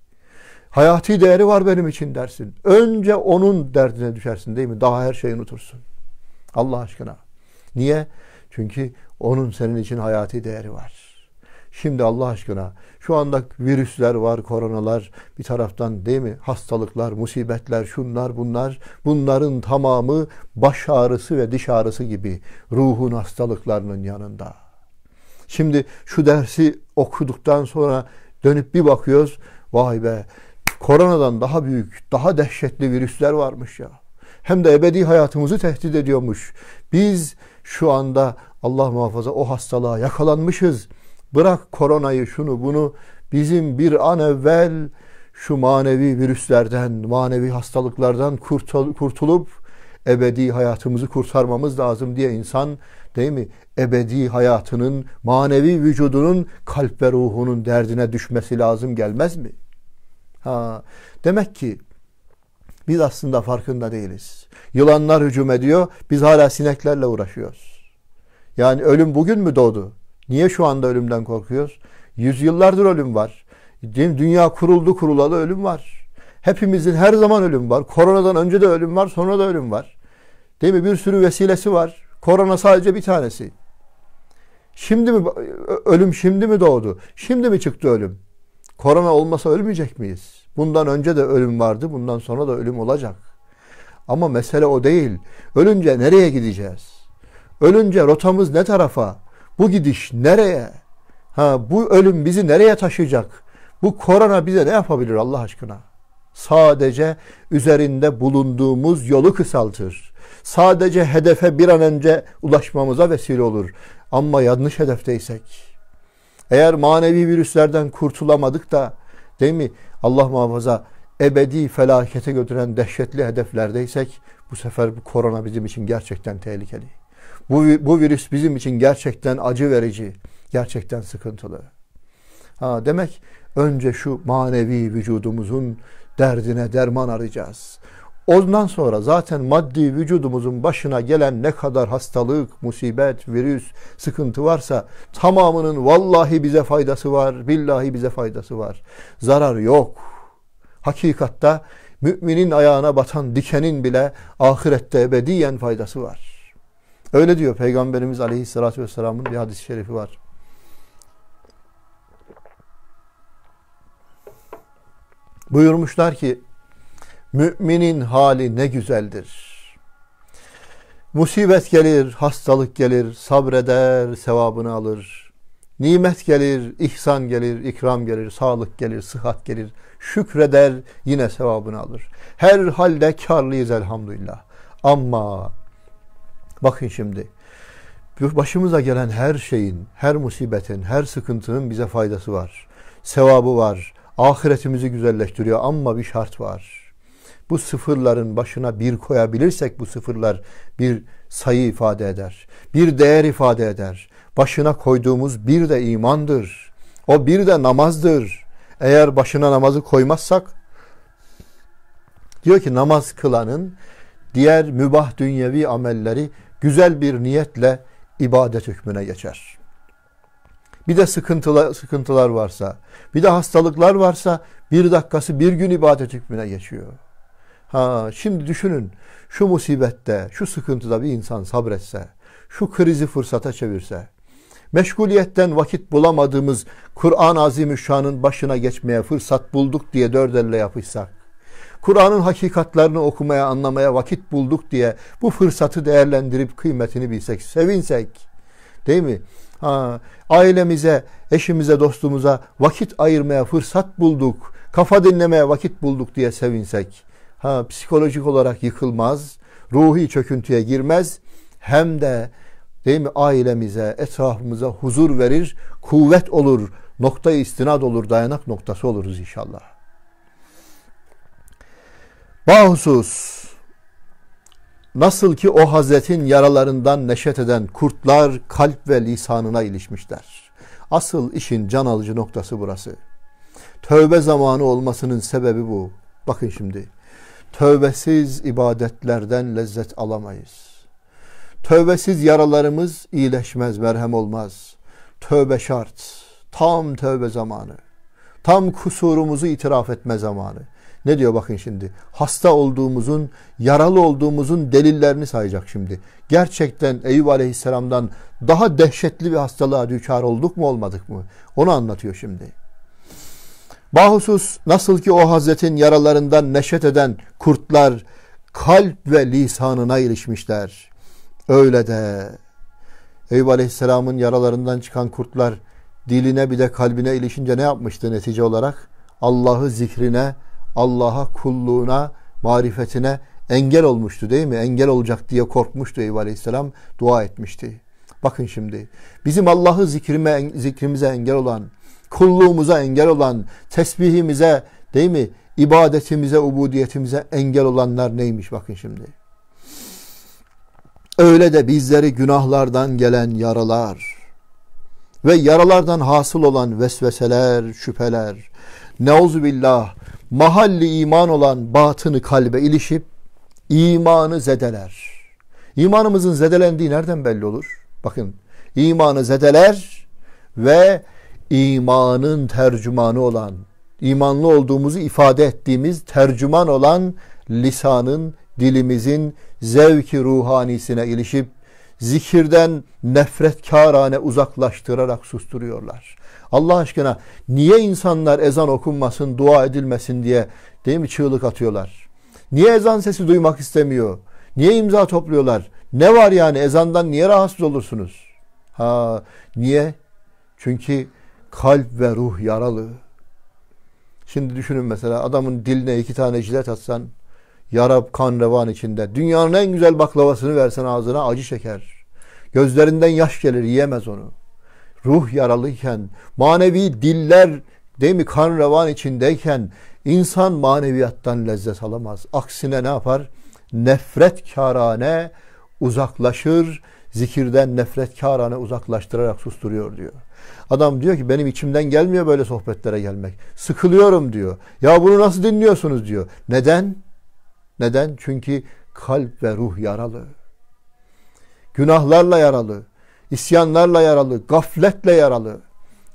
Hayati değeri var benim için dersin. Önce onun derdine düşersin değil mi? Daha her şeyi unutursun. Allah aşkına. Niye? Çünkü onun senin için hayati değeri var. Şimdi Allah aşkına şu anda virüsler var, koronalar bir taraftan değil mi? Hastalıklar, musibetler, şunlar bunlar. Bunların tamamı baş ağrısı ve diş ağrısı gibi ruhun hastalıklarının yanında. Şimdi şu dersi okuduktan sonra dönüp bir bakıyoruz. Vay be Koronadan daha büyük, daha dehşetli virüsler varmış ya. Hem de ebedi hayatımızı tehdit ediyormuş. Biz şu anda Allah muhafaza o hastalığa yakalanmışız. Bırak koronayı şunu bunu bizim bir an evvel şu manevi virüslerden, manevi hastalıklardan kurtulup ebedi hayatımızı kurtarmamız lazım diye insan değil mi? Ebedi hayatının, manevi vücudunun, kalp ve ruhunun derdine düşmesi lazım gelmez mi? Ha, demek ki biz aslında farkında değiliz. Yılanlar hücum ediyor, biz hala sineklerle uğraşıyoruz. Yani ölüm bugün mü doğdu? Niye şu anda ölümden korkuyoruz? Yüzyıllardır ölüm var. Dünya kuruldu kurulalı ölüm var. Hepimizin her zaman ölüm var. Koronadan önce de ölüm var, sonra da ölüm var. Değil mi? Bir sürü vesilesi var. Korona sadece bir tanesi. Şimdi mi ölüm şimdi mi doğdu? Şimdi mi çıktı ölüm? Korona olmasa ölmeyecek miyiz? Bundan önce de ölüm vardı, bundan sonra da ölüm olacak. Ama mesele o değil. Ölünce nereye gideceğiz? Ölünce rotamız ne tarafa? Bu gidiş nereye? Ha bu ölüm bizi nereye taşıyacak? Bu korona bize ne yapabilir Allah aşkına? Sadece üzerinde bulunduğumuz yolu kısaltır. Sadece hedefe bir an önce ulaşmamıza vesile olur. Ama yanlış hedefteysek, eğer manevi virüslerden kurtulamadık da değil mi? Allah muhafaza ebedi felakete götüren dehşetli hedeflerdeysek bu sefer bu korona bizim için gerçekten tehlikeli. Bu, bu virüs bizim için gerçekten acı verici, gerçekten sıkıntılı. Ha, demek önce şu manevi vücudumuzun derdine derman arayacağız. Ondan sonra zaten maddi vücudumuzun başına gelen ne kadar hastalık, musibet, virüs, sıkıntı varsa tamamının vallahi bize faydası var, billahi bize faydası var. Zarar yok. Hakikatta müminin ayağına batan dikenin bile ahirette ebediyen faydası var. Öyle diyor Peygamberimiz Aleyhisselatü Vesselam'ın bir hadis-i şerifi var. Buyurmuşlar ki Müminin hali ne güzeldir. Musibet gelir, hastalık gelir, sabreder, sevabını alır. Nimet gelir, ihsan gelir, ikram gelir, sağlık gelir, sıhhat gelir. Şükreder, yine sevabını alır. Her halde karlıyız elhamdülillah. Ama bakın şimdi başımıza gelen her şeyin, her musibetin, her sıkıntının bize faydası var. Sevabı var. Ahiretimizi güzelleştiriyor ama bir şart var. Bu sıfırların başına bir koyabilirsek bu sıfırlar bir sayı ifade eder. Bir değer ifade eder. Başına koyduğumuz bir de imandır. O bir de namazdır. Eğer başına namazı koymazsak diyor ki namaz kılanın diğer mübah dünyevi amelleri güzel bir niyetle ibadet hükmüne geçer. Bir de sıkıntılar, sıkıntılar varsa, bir de hastalıklar varsa bir dakikası bir gün ibadet hükmüne geçiyor. Ha şimdi düşünün şu musibette, şu sıkıntıda bir insan sabretse, şu krizi fırsata çevirse, meşguliyetten vakit bulamadığımız Kur'an-ı Azimüşşan'ın başına geçmeye fırsat bulduk diye dört elle yapışsak, Kur'an'ın hakikatlerini okumaya, anlamaya vakit bulduk diye bu fırsatı değerlendirip kıymetini bilsek, sevinsek. Değil mi? Ha, ailemize, eşimize, dostumuza vakit ayırmaya fırsat bulduk, kafa dinlemeye vakit bulduk diye sevinsek ha, psikolojik olarak yıkılmaz, ruhi çöküntüye girmez hem de değil mi ailemize, etrafımıza huzur verir, kuvvet olur, noktayı istinad olur, dayanak noktası oluruz inşallah. Bahusus nasıl ki o hazretin yaralarından neşet eden kurtlar kalp ve lisanına ilişmişler. Asıl işin can alıcı noktası burası. Tövbe zamanı olmasının sebebi bu. Bakın şimdi tövbesiz ibadetlerden lezzet alamayız. Tövbesiz yaralarımız iyileşmez, merhem olmaz. Tövbe şart. Tam tövbe zamanı. Tam kusurumuzu itiraf etme zamanı. Ne diyor bakın şimdi? Hasta olduğumuzun, yaralı olduğumuzun delillerini sayacak şimdi. Gerçekten Eyüp Aleyhisselam'dan daha dehşetli bir hastalığa düçar olduk mu olmadık mı? Onu anlatıyor şimdi. Bahusus nasıl ki o Hazretin yaralarından neşet eden kurtlar kalp ve lisanına ilişmişler. Öyle de Eyüp Aleyhisselam'ın yaralarından çıkan kurtlar diline bir de kalbine ilişince ne yapmıştı netice olarak? Allah'ı zikrine, Allah'a kulluğuna, marifetine engel olmuştu değil mi? Engel olacak diye korkmuştu Eyüp Aleyhisselam, dua etmişti. Bakın şimdi bizim Allah'ı zikrime, zikrimize engel olan, kulluğumuza engel olan, tesbihimize değil mi? ibadetimize, ubudiyetimize engel olanlar neymiş bakın şimdi. Öyle de bizleri günahlardan gelen yaralar ve yaralardan hasıl olan vesveseler, şüpheler, neuzubillah, mahalli iman olan batını kalbe ilişip imanı zedeler. İmanımızın zedelendiği nereden belli olur? Bakın imanı zedeler ve imanın tercümanı olan, imanlı olduğumuzu ifade ettiğimiz tercüman olan lisanın, dilimizin zevki ruhanisine ilişip zikirden nefretkârane uzaklaştırarak susturuyorlar. Allah aşkına niye insanlar ezan okunmasın, dua edilmesin diye değil mi çığlık atıyorlar? Niye ezan sesi duymak istemiyor? Niye imza topluyorlar? Ne var yani ezandan niye rahatsız olursunuz? Ha niye? Çünkü Kalp ve ruh yaralı. Şimdi düşünün mesela adamın diline iki tane jilet atsan yarap kan revan içinde. Dünyanın en güzel baklavasını versen ağzına acı şeker, Gözlerinden yaş gelir yiyemez onu. Ruh yaralıyken manevi diller değil mi kan revan içindeyken insan maneviyattan lezzet alamaz. Aksine ne yapar? Nefret karane uzaklaşır, zikirden nefret karane uzaklaştırarak susturuyor diyor. Adam diyor ki benim içimden gelmiyor böyle sohbetlere gelmek. Sıkılıyorum diyor. Ya bunu nasıl dinliyorsunuz diyor. Neden? Neden? Çünkü kalp ve ruh yaralı. Günahlarla yaralı. isyanlarla yaralı. Gafletle yaralı.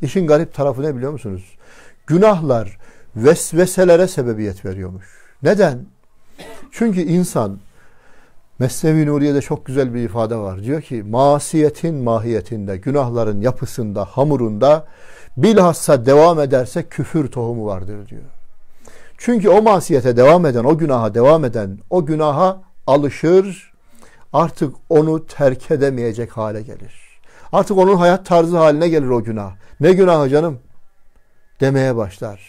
İşin garip tarafı ne biliyor musunuz? Günahlar vesveselere sebebiyet veriyormuş. Neden? Çünkü insan Mesnevi Nuriye'de çok güzel bir ifade var. Diyor ki masiyetin mahiyetinde, günahların yapısında, hamurunda bilhassa devam ederse küfür tohumu vardır diyor. Çünkü o masiyete devam eden, o günaha devam eden, o günaha alışır, artık onu terk edemeyecek hale gelir. Artık onun hayat tarzı haline gelir o günah. Ne günahı canım? Demeye başlar.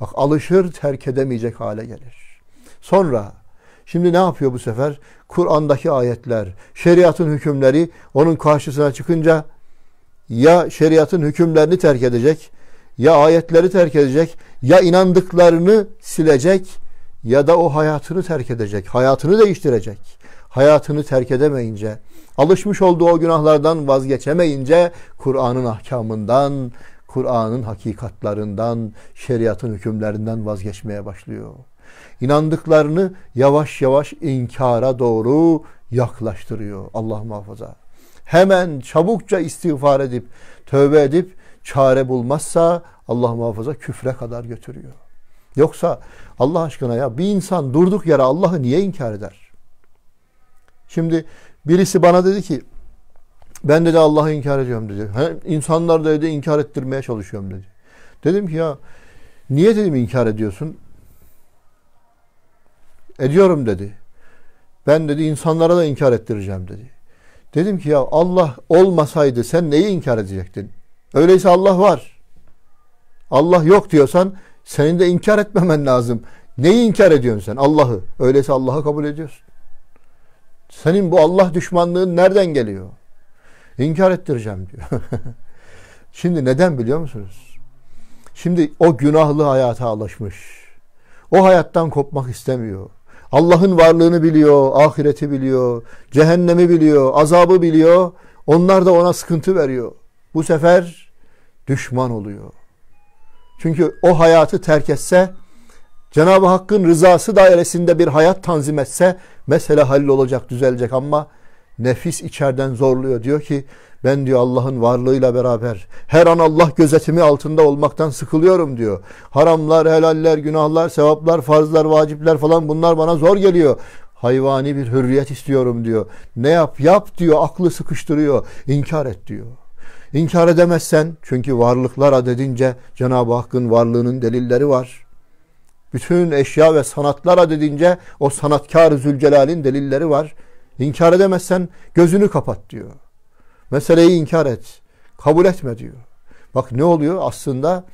Bak alışır, terk edemeyecek hale gelir. Sonra Şimdi ne yapıyor bu sefer? Kur'an'daki ayetler, şeriatın hükümleri onun karşısına çıkınca ya şeriatın hükümlerini terk edecek, ya ayetleri terk edecek, ya inandıklarını silecek ya da o hayatını terk edecek, hayatını değiştirecek. Hayatını terk edemeyince, alışmış olduğu o günahlardan vazgeçemeyince Kur'an'ın ahkamından, Kur'an'ın hakikatlarından, şeriatın hükümlerinden vazgeçmeye başlıyor inandıklarını yavaş yavaş inkara doğru yaklaştırıyor. Allah muhafaza. Hemen çabukça istiğfar edip, tövbe edip çare bulmazsa Allah muhafaza küfre kadar götürüyor. Yoksa Allah aşkına ya bir insan durduk yere Allah'ı niye inkar eder? Şimdi birisi bana dedi ki ben dedi Allah'ı inkar ediyorum dedi. İnsanlar dedi inkar ettirmeye çalışıyorum dedi. Dedim ki ya niye dedim inkar ediyorsun? Ediyorum dedi. Ben dedi insanlara da inkar ettireceğim dedi. Dedim ki ya Allah olmasaydı sen neyi inkar edecektin? Öyleyse Allah var. Allah yok diyorsan senin de inkar etmemen lazım. Neyi inkar ediyorsun sen? Allah'ı. Öyleyse Allah'ı kabul ediyorsun. Senin bu Allah düşmanlığın nereden geliyor? İnkar ettireceğim diyor. (laughs) Şimdi neden biliyor musunuz? Şimdi o günahlı hayata alışmış. O hayattan kopmak istemiyor. Allah'ın varlığını biliyor, ahireti biliyor, cehennemi biliyor, azabı biliyor. Onlar da ona sıkıntı veriyor. Bu sefer düşman oluyor. Çünkü o hayatı terk etse, Cenab-ı Hakk'ın rızası dairesinde bir hayat tanzim etse mesele hallolacak, düzelecek ama nefis içeriden zorluyor. Diyor ki ben diyor Allah'ın varlığıyla beraber her an Allah gözetimi altında olmaktan sıkılıyorum diyor. Haramlar, helaller, günahlar, sevaplar, farzlar, vacipler falan bunlar bana zor geliyor. Hayvani bir hürriyet istiyorum diyor. Ne yap yap diyor. Aklı sıkıştırıyor. İnkar et diyor. İnkar edemezsen çünkü varlıklar adedince Cenab-ı Hakk'ın varlığının delilleri var. Bütün eşya ve sanatlar adedince o sanatkar Zülcelal'in delilleri var. İnkar edemezsen gözünü kapat diyor. Meseleyi inkar et. Kabul etme diyor. Bak ne oluyor? Aslında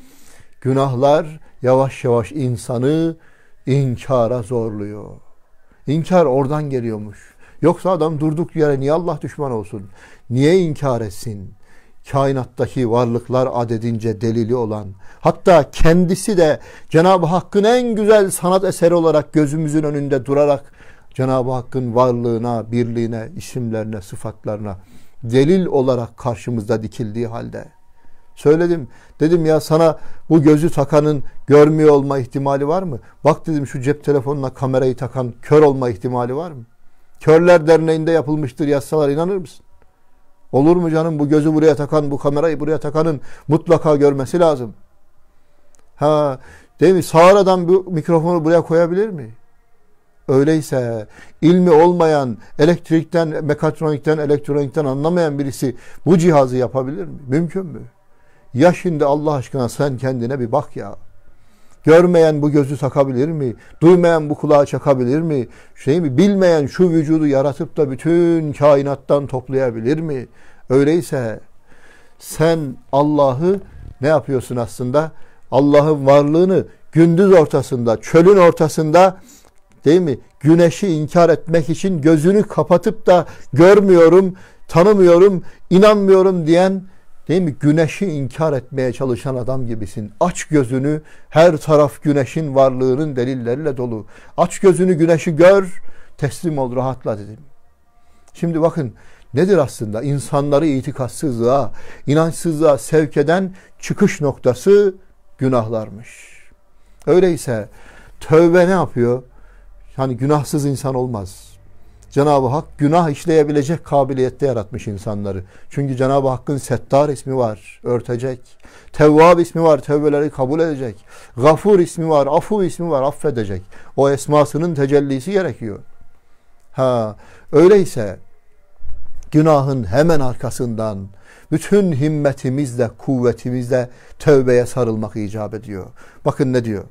günahlar yavaş yavaş insanı inkara zorluyor. İnkar oradan geliyormuş. Yoksa adam durduk yere niye Allah düşman olsun? Niye inkar etsin? Kainattaki varlıklar adedince delili olan, hatta kendisi de Cenab-ı Hakk'ın en güzel sanat eseri olarak gözümüzün önünde durarak Cenab-ı Hakk'ın varlığına, birliğine, isimlerine, sıfatlarına delil olarak karşımızda dikildiği halde. Söyledim. Dedim ya sana bu gözü takanın görmüyor olma ihtimali var mı? Bak dedim şu cep telefonuna kamerayı takan kör olma ihtimali var mı? Körler Derneği'nde yapılmıştır yazsalar inanır mısın? Olur mu canım bu gözü buraya takan, bu kamerayı buraya takanın mutlaka görmesi lazım. Ha, değil mi? Sağır adam bu mikrofonu buraya koyabilir mi? Öyleyse ilmi olmayan, elektrikten, mekatronikten, elektronikten anlamayan birisi bu cihazı yapabilir mi? Mümkün mü? Ya şimdi Allah aşkına sen kendine bir bak ya. Görmeyen bu gözü takabilir mi? Duymayan bu kulağı çakabilir mi? Şey mi? Bilmeyen şu vücudu yaratıp da bütün kainattan toplayabilir mi? Öyleyse sen Allah'ı ne yapıyorsun aslında? Allah'ın varlığını gündüz ortasında, çölün ortasında değil mi? Güneşi inkar etmek için gözünü kapatıp da görmüyorum, tanımıyorum, inanmıyorum diyen değil mi? Güneşi inkar etmeye çalışan adam gibisin. Aç gözünü, her taraf güneşin varlığının delilleriyle dolu. Aç gözünü güneşi gör, teslim ol, rahatla dedim. Şimdi bakın nedir aslında insanları itikatsızlığa, inançsızlığa sevk eden çıkış noktası günahlarmış. Öyleyse tövbe ne yapıyor? hani günahsız insan olmaz. Cenab-ı Hak günah işleyebilecek kabiliyette yaratmış insanları. Çünkü Cenab-ı Hakk'ın Settar ismi var, örtecek. Tevvab ismi var, tevbeleri kabul edecek. Gafur ismi var, Afu ismi var, affedecek. O esmasının tecellisi gerekiyor. Ha, öyleyse günahın hemen arkasından bütün himmetimizle, kuvvetimizle tövbeye sarılmak icap ediyor. Bakın ne diyor?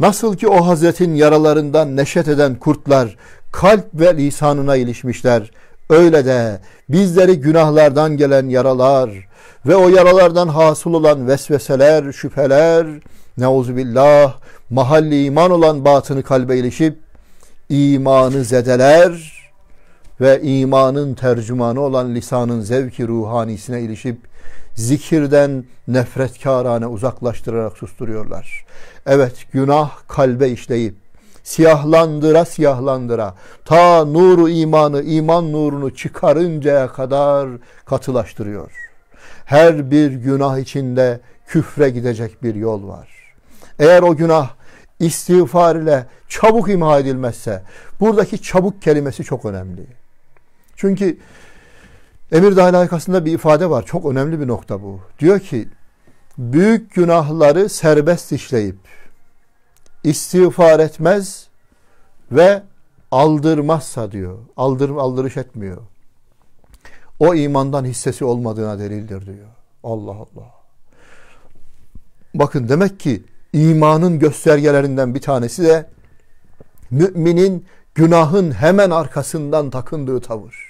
Nasıl ki o Hazretin yaralarından neşet eden kurtlar kalp ve lisanına ilişmişler. Öyle de bizleri günahlardan gelen yaralar ve o yaralardan hasıl olan vesveseler, şüpheler, neuzubillah, mahalli iman olan batını kalbe ilişip imanı zedeler ve imanın tercümanı olan lisanın zevki ruhanisine ilişip zikirden nefretkarane uzaklaştırarak susturuyorlar. Evet günah kalbe işleyip siyahlandıra siyahlandıra ta nuru imanı iman nurunu çıkarıncaya kadar katılaştırıyor. Her bir günah içinde küfre gidecek bir yol var. Eğer o günah istiğfar ile çabuk imha edilmezse buradaki çabuk kelimesi çok önemli. Çünkü Emir Dahil Harikası'nda bir ifade var. Çok önemli bir nokta bu. Diyor ki büyük günahları serbest işleyip istiğfar etmez ve aldırmazsa diyor. Aldır, aldırış etmiyor. O imandan hissesi olmadığına delildir diyor. Allah Allah. Bakın demek ki imanın göstergelerinden bir tanesi de müminin günahın hemen arkasından takındığı tavır.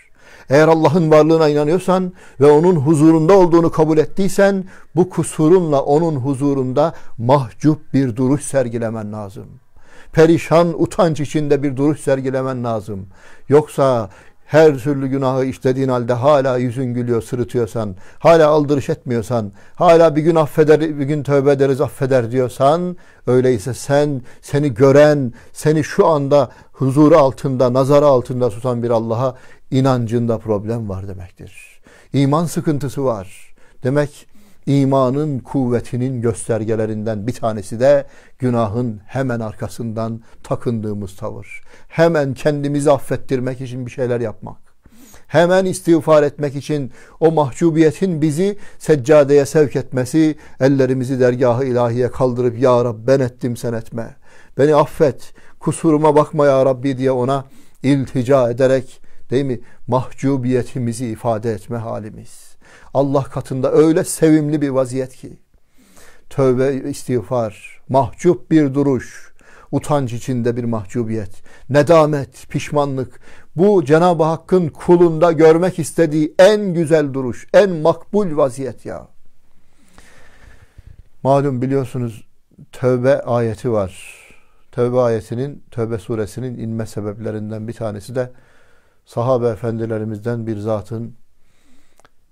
Eğer Allah'ın varlığına inanıyorsan ve onun huzurunda olduğunu kabul ettiysen bu kusurunla onun huzurunda mahcup bir duruş sergilemen lazım. Perişan utanç içinde bir duruş sergilemen lazım. Yoksa her türlü günahı işlediğin halde hala yüzün gülüyor, sırıtıyorsan, hala aldırış etmiyorsan, hala bir gün affeder, bir gün tövbe ederiz affeder diyorsan, öyleyse sen, seni gören, seni şu anda huzuru altında, nazarı altında tutan bir Allah'a inancında problem var demektir. İman sıkıntısı var. Demek imanın kuvvetinin göstergelerinden bir tanesi de günahın hemen arkasından takındığımız tavır. Hemen kendimizi affettirmek için bir şeyler yapmak hemen istiğfar etmek için o mahcubiyetin bizi seccadeye sevk etmesi, ellerimizi dergahı ilahiye kaldırıp ya Rab ben ettim sen etme. Beni affet, kusuruma bakma ya Rabbi diye ona iltica ederek Değil mi? Mahcubiyetimizi ifade etme halimiz. Allah katında öyle sevimli bir vaziyet ki. Tövbe, istiğfar, mahcup bir duruş, utanç içinde bir mahcubiyet, nedamet, pişmanlık. Bu Cenab-ı Hakk'ın kulunda görmek istediği en güzel duruş, en makbul vaziyet ya. Malum biliyorsunuz tövbe ayeti var. Tövbe ayetinin, tövbe suresinin inme sebeplerinden bir tanesi de sahabe efendilerimizden bir zatın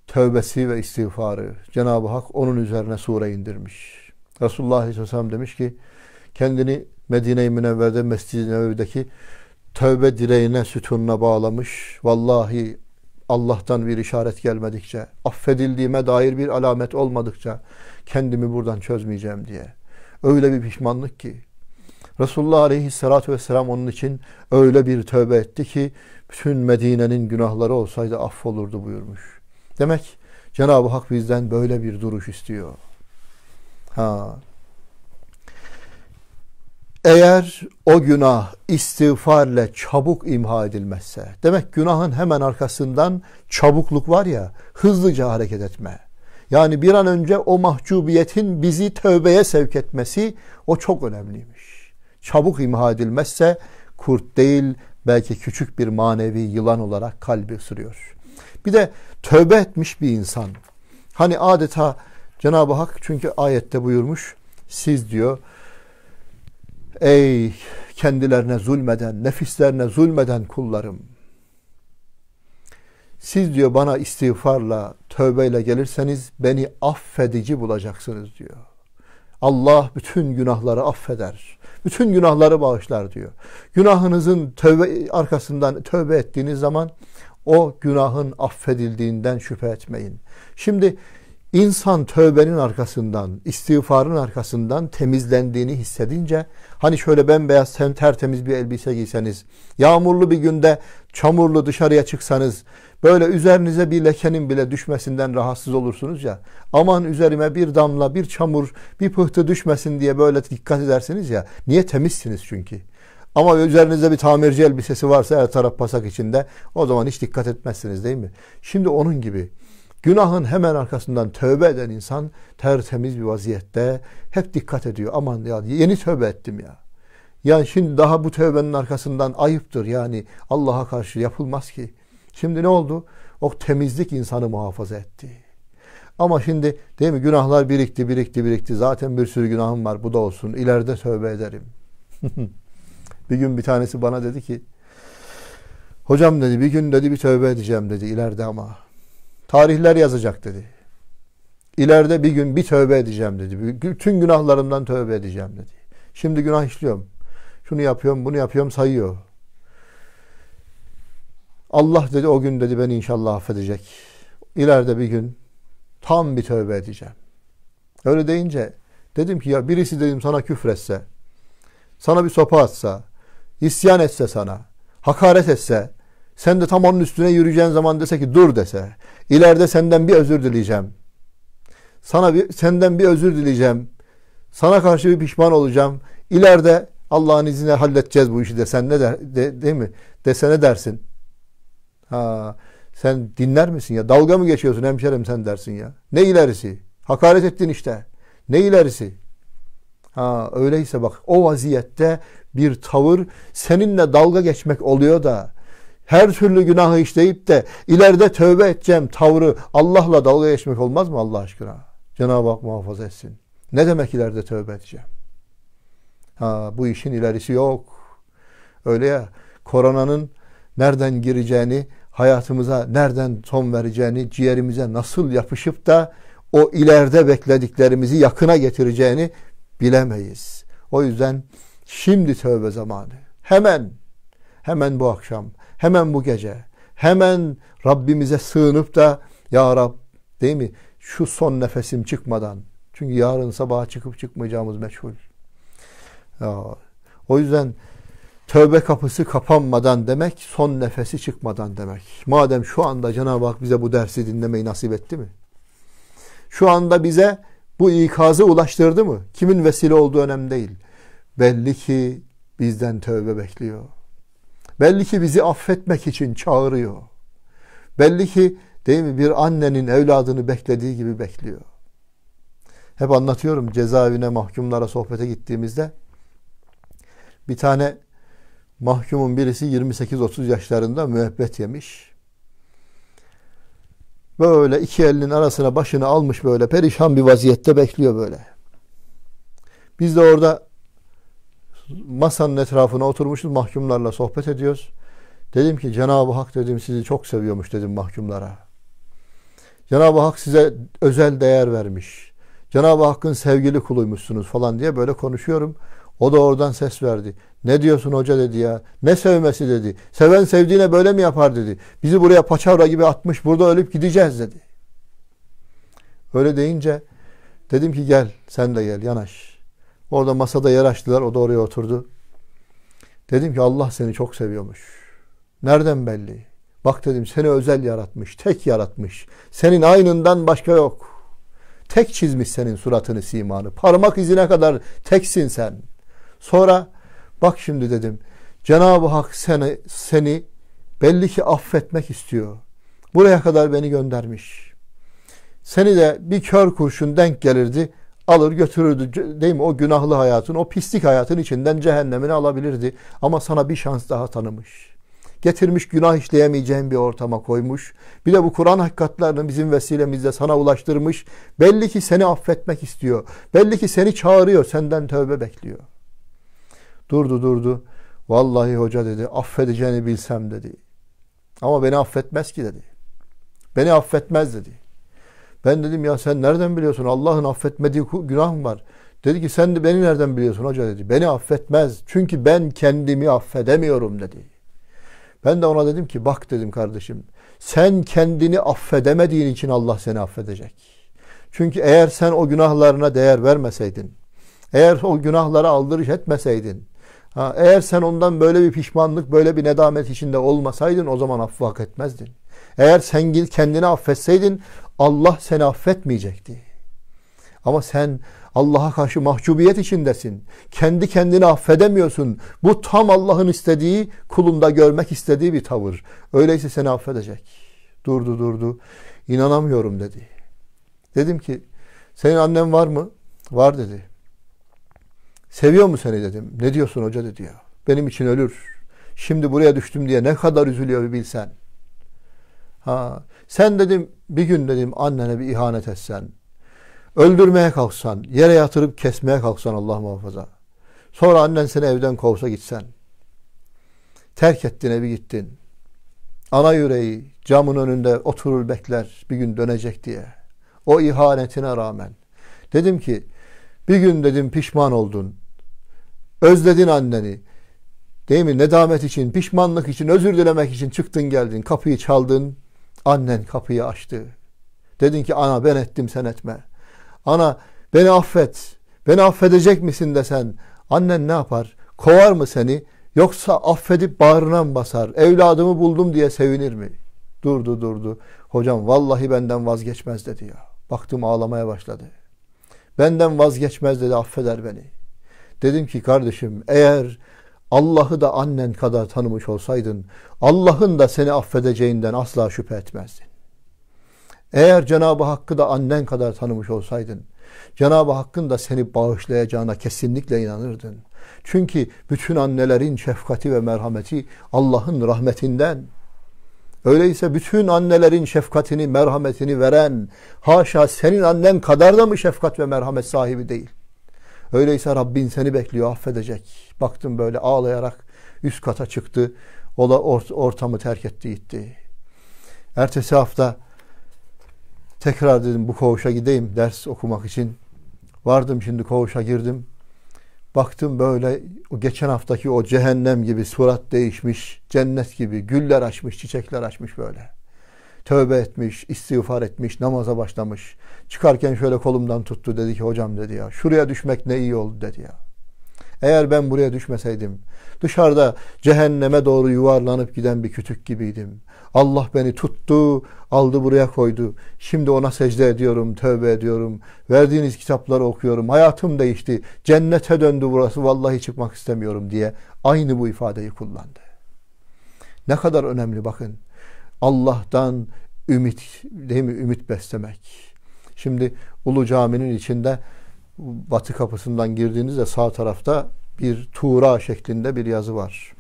tövbesi ve istiğfarı. Cenab-ı Hak onun üzerine sure indirmiş. Resulullah Aleyhisselam demiş ki kendini Medine-i Münevver'de Mescid-i Nebevi'deki tövbe direğine sütununa bağlamış. Vallahi Allah'tan bir işaret gelmedikçe, affedildiğime dair bir alamet olmadıkça kendimi buradan çözmeyeceğim diye. Öyle bir pişmanlık ki Resulullah Aleyhisselatü Vesselam onun için öyle bir tövbe etti ki bütün Medine'nin günahları olsaydı affolurdu buyurmuş. Demek Cenab-ı Hak bizden böyle bir duruş istiyor. Ha. Eğer o günah istiğfarla çabuk imha edilmezse, demek günahın hemen arkasından çabukluk var ya, hızlıca hareket etme. Yani bir an önce o mahcubiyetin bizi tövbeye sevk etmesi o çok önemliymiş çabuk imha edilmezse kurt değil belki küçük bir manevi yılan olarak kalbi ısırıyor. Bir de tövbe etmiş bir insan. Hani adeta Cenab-ı Hak çünkü ayette buyurmuş siz diyor ey kendilerine zulmeden nefislerine zulmeden kullarım siz diyor bana istiğfarla tövbeyle gelirseniz beni affedici bulacaksınız diyor. Allah bütün günahları affeder. Bütün günahları bağışlar diyor. Günahınızın tövbe arkasından tövbe ettiğiniz zaman o günahın affedildiğinden şüphe etmeyin. Şimdi insan tövbenin arkasından, istiğfarın arkasından temizlendiğini hissedince hani şöyle bembeyaz sen tertemiz bir elbise giyseniz, yağmurlu bir günde çamurlu dışarıya çıksanız, Böyle üzerinize bir lekenin bile düşmesinden rahatsız olursunuz ya. Aman üzerime bir damla, bir çamur, bir pıhtı düşmesin diye böyle dikkat edersiniz ya. Niye temizsiniz çünkü? Ama üzerinizde bir tamirci elbisesi varsa her taraf pasak içinde o zaman hiç dikkat etmezsiniz değil mi? Şimdi onun gibi günahın hemen arkasından tövbe eden insan tertemiz bir vaziyette hep dikkat ediyor. Aman ya yeni tövbe ettim ya. Yani şimdi daha bu tövbenin arkasından ayıptır yani Allah'a karşı yapılmaz ki. Şimdi ne oldu? O temizlik insanı muhafaza etti. Ama şimdi değil mi günahlar birikti, birikti, birikti. Zaten bir sürü günahım var. Bu da olsun. İleride tövbe ederim. (laughs) bir gün bir tanesi bana dedi ki Hocam dedi bir gün dedi bir tövbe edeceğim dedi ileride ama. Tarihler yazacak dedi. İleride bir gün bir tövbe edeceğim dedi. Bütün günahlarımdan tövbe edeceğim dedi. Şimdi günah işliyorum. Şunu yapıyorum, bunu yapıyorum sayıyor. Allah dedi o gün dedi ben inşallah affedecek. İleride bir gün tam bir tövbe edeceğim. Öyle deyince dedim ki ya birisi dedim sana küfretse, sana bir sopa atsa, isyan etse sana, hakaret etse, sen de tam onun üstüne yürüyeceğin zaman dese ki dur dese, ileride senden bir özür dileyeceğim. Sana bir, senden bir özür dileyeceğim. Sana karşı bir pişman olacağım. İleride Allah'ın izniyle halledeceğiz bu işi desen ne der, de, değil mi? Desene dersin. Ha, sen dinler misin ya? Dalga mı geçiyorsun hemşerim sen dersin ya? Ne ilerisi? Hakaret ettin işte. Ne ilerisi? Ha, öyleyse bak o vaziyette bir tavır seninle dalga geçmek oluyor da her türlü günahı işleyip de ileride tövbe edeceğim tavrı Allah'la dalga geçmek olmaz mı Allah aşkına? Cenab-ı Hak muhafaza etsin. Ne demek ileride tövbe edeceğim? Ha, bu işin ilerisi yok. Öyle ya koronanın nereden gireceğini, hayatımıza nereden son vereceğini, ciğerimize nasıl yapışıp da o ileride beklediklerimizi yakına getireceğini bilemeyiz. O yüzden şimdi tövbe zamanı. Hemen, hemen bu akşam, hemen bu gece, hemen Rabbimize sığınıp da Ya Rab değil mi? Şu son nefesim çıkmadan. Çünkü yarın sabaha çıkıp çıkmayacağımız meçhul. Ya, o yüzden Tövbe kapısı kapanmadan demek, son nefesi çıkmadan demek. Madem şu anda Cenab-ı Hak bize bu dersi dinlemeyi nasip etti mi? Şu anda bize bu ikazı ulaştırdı mı? Kimin vesile olduğu önemli değil. Belli ki bizden tövbe bekliyor. Belli ki bizi affetmek için çağırıyor. Belli ki değil mi bir annenin evladını beklediği gibi bekliyor. Hep anlatıyorum cezaevine mahkumlara sohbete gittiğimizde bir tane Mahkumun birisi 28-30 yaşlarında müebbet yemiş. Böyle iki elinin arasına başını almış böyle perişan bir vaziyette bekliyor böyle. Biz de orada masanın etrafına oturmuşuz mahkumlarla sohbet ediyoruz. Dedim ki Cenab-ı Hak dedim sizi çok seviyormuş dedim mahkumlara. Cenab-ı Hak size özel değer vermiş. Cenab-ı Hakk'ın sevgili kuluymuşsunuz falan diye böyle konuşuyorum. O da oradan ses verdi. Ne diyorsun hoca dedi ya. Ne sevmesi dedi. Seven sevdiğine böyle mi yapar dedi. Bizi buraya paçavra gibi atmış burada ölüp gideceğiz dedi. Öyle deyince dedim ki gel sen de gel yanaş. Orada masada yer açtılar o da oraya oturdu. Dedim ki Allah seni çok seviyormuş. Nereden belli? Bak dedim seni özel yaratmış, tek yaratmış. Senin aynından başka yok. Tek çizmiş senin suratını, simanı. Parmak izine kadar teksin sen. Sonra Bak şimdi dedim. Cenab-ı Hak seni, seni belli ki affetmek istiyor. Buraya kadar beni göndermiş. Seni de bir kör kurşun denk gelirdi. Alır götürürdü değil mi? O günahlı hayatın, o pislik hayatın içinden cehennemini alabilirdi. Ama sana bir şans daha tanımış. Getirmiş günah işleyemeyeceğin bir ortama koymuş. Bir de bu Kur'an hakikatlerini bizim vesilemizle sana ulaştırmış. Belli ki seni affetmek istiyor. Belli ki seni çağırıyor, senden tövbe bekliyor. Durdu durdu. Vallahi hoca dedi affedeceğini bilsem dedi. Ama beni affetmez ki dedi. Beni affetmez dedi. Ben dedim ya sen nereden biliyorsun? Allah'ın affetmediği günah mı var? Dedi ki sen de beni nereden biliyorsun hoca dedi. Beni affetmez. Çünkü ben kendimi affedemiyorum dedi. Ben de ona dedim ki bak dedim kardeşim. Sen kendini affedemediğin için Allah seni affedecek. Çünkü eğer sen o günahlarına değer vermeseydin, eğer o günahlara aldırış etmeseydin, Ha, eğer sen ondan böyle bir pişmanlık, böyle bir nedamet içinde olmasaydın o zaman affı hak etmezdin. Eğer sen kendini affetseydin Allah seni affetmeyecekti. Ama sen Allah'a karşı mahcubiyet içindesin. Kendi kendini affedemiyorsun. Bu tam Allah'ın istediği, kulunda görmek istediği bir tavır. Öyleyse seni affedecek. Durdu durdu. İnanamıyorum dedi. Dedim ki senin annen var mı? Var dedi. Seviyor mu seni dedim. Ne diyorsun hoca dedi ya. Benim için ölür. Şimdi buraya düştüm diye ne kadar üzülüyor bir bilsen. Ha, sen dedim bir gün dedim annene bir ihanet etsen. Öldürmeye kalksan, yere yatırıp kesmeye kalksan Allah muhafaza. Sonra annen seni evden kovsa gitsen. Terk ettin evi gittin. Ana yüreği camın önünde oturur bekler bir gün dönecek diye. O ihanetine rağmen. Dedim ki bir gün dedim pişman oldun. Özledin anneni. Değil mi? Nedamet için, pişmanlık için, özür dilemek için çıktın geldin. Kapıyı çaldın. Annen kapıyı açtı. Dedin ki ana ben ettim sen etme. Ana beni affet. Beni affedecek misin desen. Annen ne yapar? Kovar mı seni? Yoksa affedip bağrına mı basar? Evladımı buldum diye sevinir mi? Durdu durdu. Hocam vallahi benden vazgeçmez dedi ya. Baktım ağlamaya başladı. Benden vazgeçmez dedi affeder beni. Dedim ki kardeşim eğer Allah'ı da annen kadar tanımış olsaydın Allah'ın da seni affedeceğinden asla şüphe etmezdin. Eğer Cenab-ı Hakk'ı da annen kadar tanımış olsaydın Cenab-ı Hakk'ın da seni bağışlayacağına kesinlikle inanırdın. Çünkü bütün annelerin şefkati ve merhameti Allah'ın rahmetinden Öyleyse bütün annelerin şefkatini, merhametini veren, haşa senin annen kadar da mı şefkat ve merhamet sahibi değil? Öyleyse Rabbin seni bekliyor, affedecek. Baktım böyle ağlayarak üst kata çıktı. Ola ort ortamı terk etti gitti. Ertesi hafta tekrar dedim bu koğuşa gideyim ders okumak için. Vardım şimdi koğuşa girdim. Baktım böyle o geçen haftaki o cehennem gibi surat değişmiş, cennet gibi güller açmış, çiçekler açmış böyle. Tövbe etmiş, istiğfar etmiş, namaza başlamış. Çıkarken şöyle kolumdan tuttu dedi ki hocam dedi ya şuraya düşmek ne iyi oldu dedi ya. Eğer ben buraya düşmeseydim dışarıda cehenneme doğru yuvarlanıp giden bir kütük gibiydim. Allah beni tuttu, aldı buraya koydu. Şimdi ona secde ediyorum, tövbe ediyorum. Verdiğiniz kitapları okuyorum. Hayatım değişti. Cennete döndü burası. Vallahi çıkmak istemiyorum diye aynı bu ifadeyi kullandı. Ne kadar önemli bakın. Allah'tan ümit değil mi? Ümit beslemek. Şimdi Ulu Cami'nin içinde batı kapısından girdiğinizde sağ tarafta bir tuğra şeklinde bir yazı var.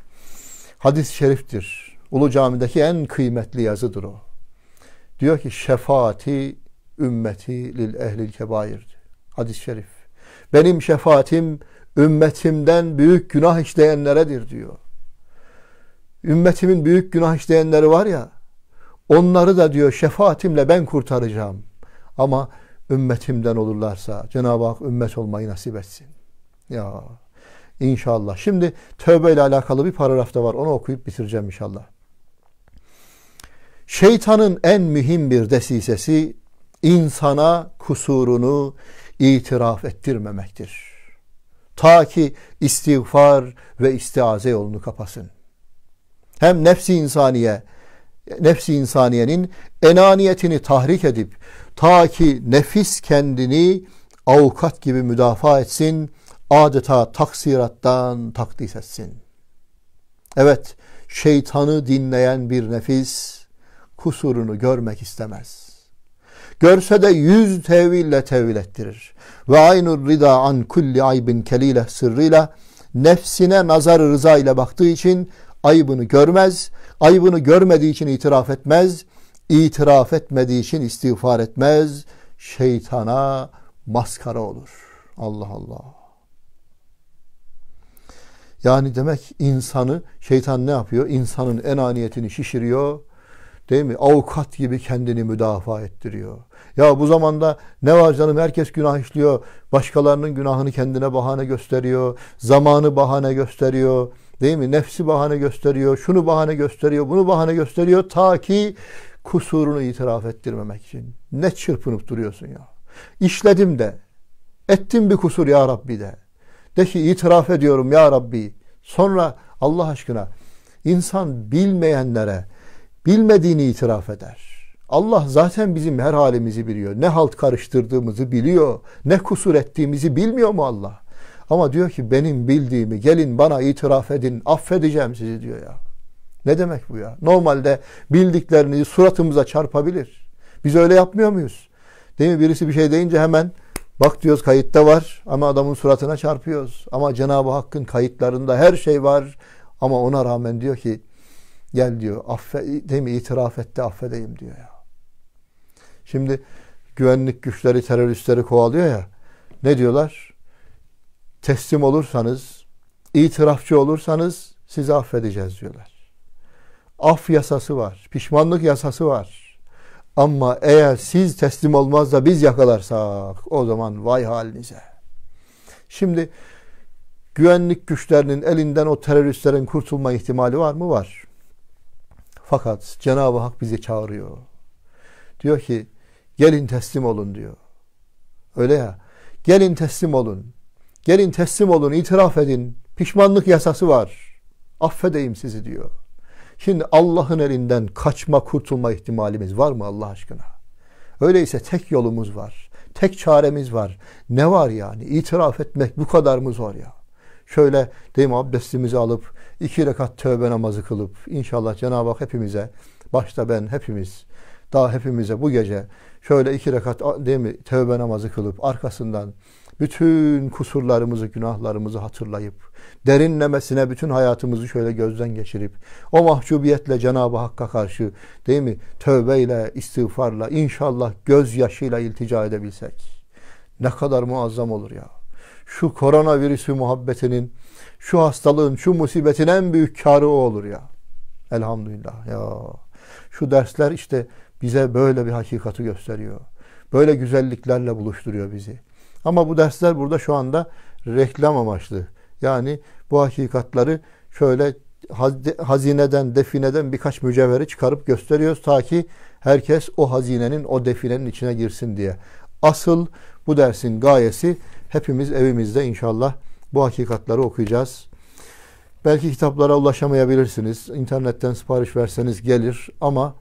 Hadis-i şeriftir. Ulu camideki en kıymetli yazıdır o. Diyor ki şefaati ümmeti lil ehlil kebair. Hadis-i şerif. Benim şefaatim ümmetimden büyük günah işleyenleredir diyor. Ümmetimin büyük günah işleyenleri var ya onları da diyor şefaatimle ben kurtaracağım. Ama ümmetimden olurlarsa Cenab-ı Hak ümmet olmayı nasip etsin. Ya inşallah. Şimdi tövbe ile alakalı bir paragraf da var. Onu okuyup bitireceğim inşallah. Şeytanın en mühim bir desisesi insana kusurunu itiraf ettirmemektir. Ta ki istiğfar ve istiaze yolunu kapasın. Hem nefsi insaniye nefsi insaniyenin enaniyetini tahrik edip ta ki nefis kendini avukat gibi müdafaa etsin, adeta taksirattan takdis etsin. Evet, şeytanı dinleyen bir nefis kusurunu görmek istemez. Görse de yüz teville tevil ettirir. Ve aynur rida an kulli aybin kelile sırrıyla nefsine nazar rıza ile baktığı için ayıbını görmez Ayıbını görmediği için itiraf etmez. itiraf etmediği için istiğfar etmez. Şeytana maskara olur. Allah Allah. Yani demek insanı şeytan ne yapıyor? İnsanın enaniyetini şişiriyor. Değil mi? Avukat gibi kendini müdafaa ettiriyor. Ya bu zamanda ne var canım herkes günah işliyor. Başkalarının günahını kendine bahane gösteriyor. Zamanı bahane gösteriyor. Değil mi? Nefsi bahane gösteriyor, şunu bahane gösteriyor, bunu bahane gösteriyor ta ki kusurunu itiraf ettirmemek için. Ne çırpınıp duruyorsun ya. İşledim de, ettim bir kusur ya Rabbi de. De ki itiraf ediyorum ya Rabbi. Sonra Allah aşkına insan bilmeyenlere bilmediğini itiraf eder. Allah zaten bizim her halimizi biliyor. Ne halt karıştırdığımızı biliyor. Ne kusur ettiğimizi bilmiyor mu Allah? Ama diyor ki benim bildiğimi gelin bana itiraf edin affedeceğim sizi diyor ya. Ne demek bu ya? Normalde bildiklerini suratımıza çarpabilir. Biz öyle yapmıyor muyuz? Değil mi? Birisi bir şey deyince hemen bak diyoruz kayıtta var ama adamın suratına çarpıyoruz. Ama Cenab-ı Hakk'ın kayıtlarında her şey var ama ona rağmen diyor ki gel diyor affe, değil mi? itiraf etti affedeyim diyor ya. Şimdi güvenlik güçleri teröristleri kovalıyor ya. Ne diyorlar? teslim olursanız, itirafçı olursanız sizi affedeceğiz diyorlar. Af yasası var, pişmanlık yasası var. Ama eğer siz teslim olmaz da biz yakalarsak o zaman vay halinize. Şimdi güvenlik güçlerinin elinden o teröristlerin kurtulma ihtimali var mı? Var. Fakat Cenab-ı Hak bizi çağırıyor. Diyor ki gelin teslim olun diyor. Öyle ya. Gelin teslim olun. Gelin teslim olun, itiraf edin. Pişmanlık yasası var. Affedeyim sizi diyor. Şimdi Allah'ın elinden kaçma, kurtulma ihtimalimiz var mı Allah aşkına? Öyleyse tek yolumuz var. Tek çaremiz var. Ne var yani? İtiraf etmek bu kadar mı zor ya? Şöyle değil mi abdestimizi alıp iki rekat tövbe namazı kılıp inşallah Cenab-ı Hak hepimize başta ben hepimiz daha hepimize bu gece şöyle iki rekat değil mi tövbe namazı kılıp arkasından bütün kusurlarımızı, günahlarımızı hatırlayıp, derinlemesine bütün hayatımızı şöyle gözden geçirip, o mahcubiyetle Cenab-ı Hakk'a karşı değil mi? Tövbeyle, istiğfarla, inşallah gözyaşıyla iltica edebilsek. Ne kadar muazzam olur ya. Şu koronavirüsü muhabbetinin, şu hastalığın, şu musibetin en büyük karı o olur ya. Elhamdülillah ya. Şu dersler işte bize böyle bir hakikati gösteriyor. Böyle güzelliklerle buluşturuyor bizi. Ama bu dersler burada şu anda reklam amaçlı. Yani bu hakikatları şöyle hazineden, defineden birkaç mücevheri çıkarıp gösteriyoruz ta ki herkes o hazinenin, o definenin içine girsin diye. Asıl bu dersin gayesi hepimiz evimizde inşallah bu hakikatları okuyacağız. Belki kitaplara ulaşamayabilirsiniz. İnternetten sipariş verseniz gelir ama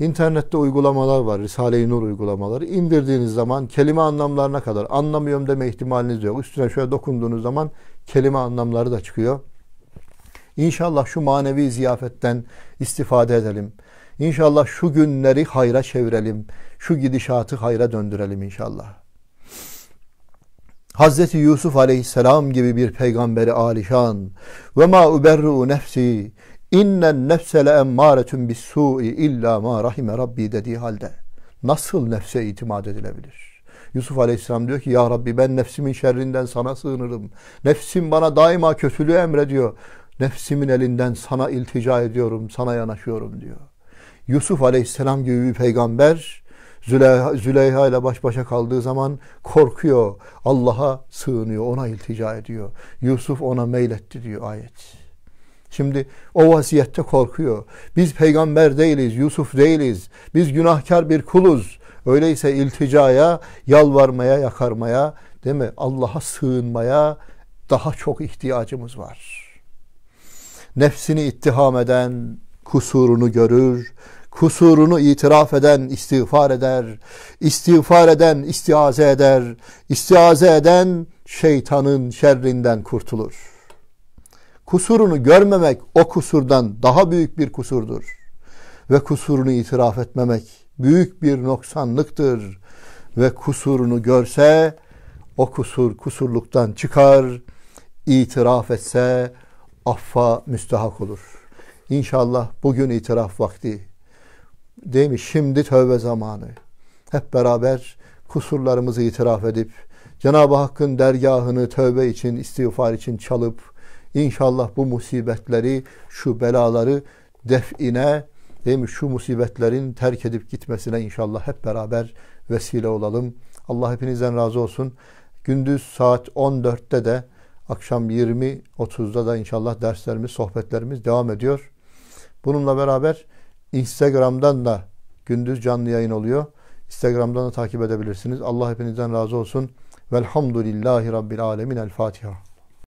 İnternette uygulamalar var. Risale-i Nur uygulamaları. İndirdiğiniz zaman kelime anlamlarına kadar anlamıyorum deme ihtimaliniz yok. Üstüne şöyle dokunduğunuz zaman kelime anlamları da çıkıyor. İnşallah şu manevi ziyafetten istifade edelim. İnşallah şu günleri hayra çevirelim. Şu gidişatı hayra döndürelim inşallah. Hazreti Yusuf aleyhisselam gibi bir peygamberi alişan ve ma uberru nefsi İnnen nefsele le emmâretun bis su'i illa ma rahime rabbi dediği halde nasıl nefse itimat edilebilir? Yusuf Aleyhisselam diyor ki ya Rabbi ben nefsimin şerrinden sana sığınırım. Nefsim bana daima kötülüğü emrediyor. Nefsimin elinden sana iltica ediyorum, sana yanaşıyorum diyor. Yusuf Aleyhisselam gibi bir peygamber Züleyha, Züleyha ile baş başa kaldığı zaman korkuyor. Allah'a sığınıyor, ona iltica ediyor. Yusuf ona meyletti diyor ayet. Şimdi o vaziyette korkuyor. Biz peygamber değiliz, Yusuf değiliz. Biz günahkar bir kuluz. Öyleyse ilticaya, yalvarmaya, yakarmaya, değil mi? Allah'a sığınmaya daha çok ihtiyacımız var. Nefsini ittiham eden kusurunu görür, kusurunu itiraf eden istiğfar eder, istiğfar eden istiaze eder, istiaze eden şeytanın şerrinden kurtulur.'' kusurunu görmemek o kusurdan daha büyük bir kusurdur. Ve kusurunu itiraf etmemek büyük bir noksanlıktır. Ve kusurunu görse o kusur kusurluktan çıkar, itiraf etse affa müstahak olur. İnşallah bugün itiraf vakti. Değil mi? Şimdi tövbe zamanı. Hep beraber kusurlarımızı itiraf edip Cenab-ı Hakk'ın dergahını tövbe için, istiğfar için çalıp İnşallah bu musibetleri, şu belaları define, değil mi? şu musibetlerin terk edip gitmesine inşallah hep beraber vesile olalım. Allah hepinizden razı olsun. Gündüz saat 14'te de akşam 20.30'da da inşallah derslerimiz, sohbetlerimiz devam ediyor. Bununla beraber Instagram'dan da gündüz canlı yayın oluyor. Instagram'dan da takip edebilirsiniz. Allah hepinizden razı olsun. Velhamdülillahi Rabbil Alemin. El Fatiha.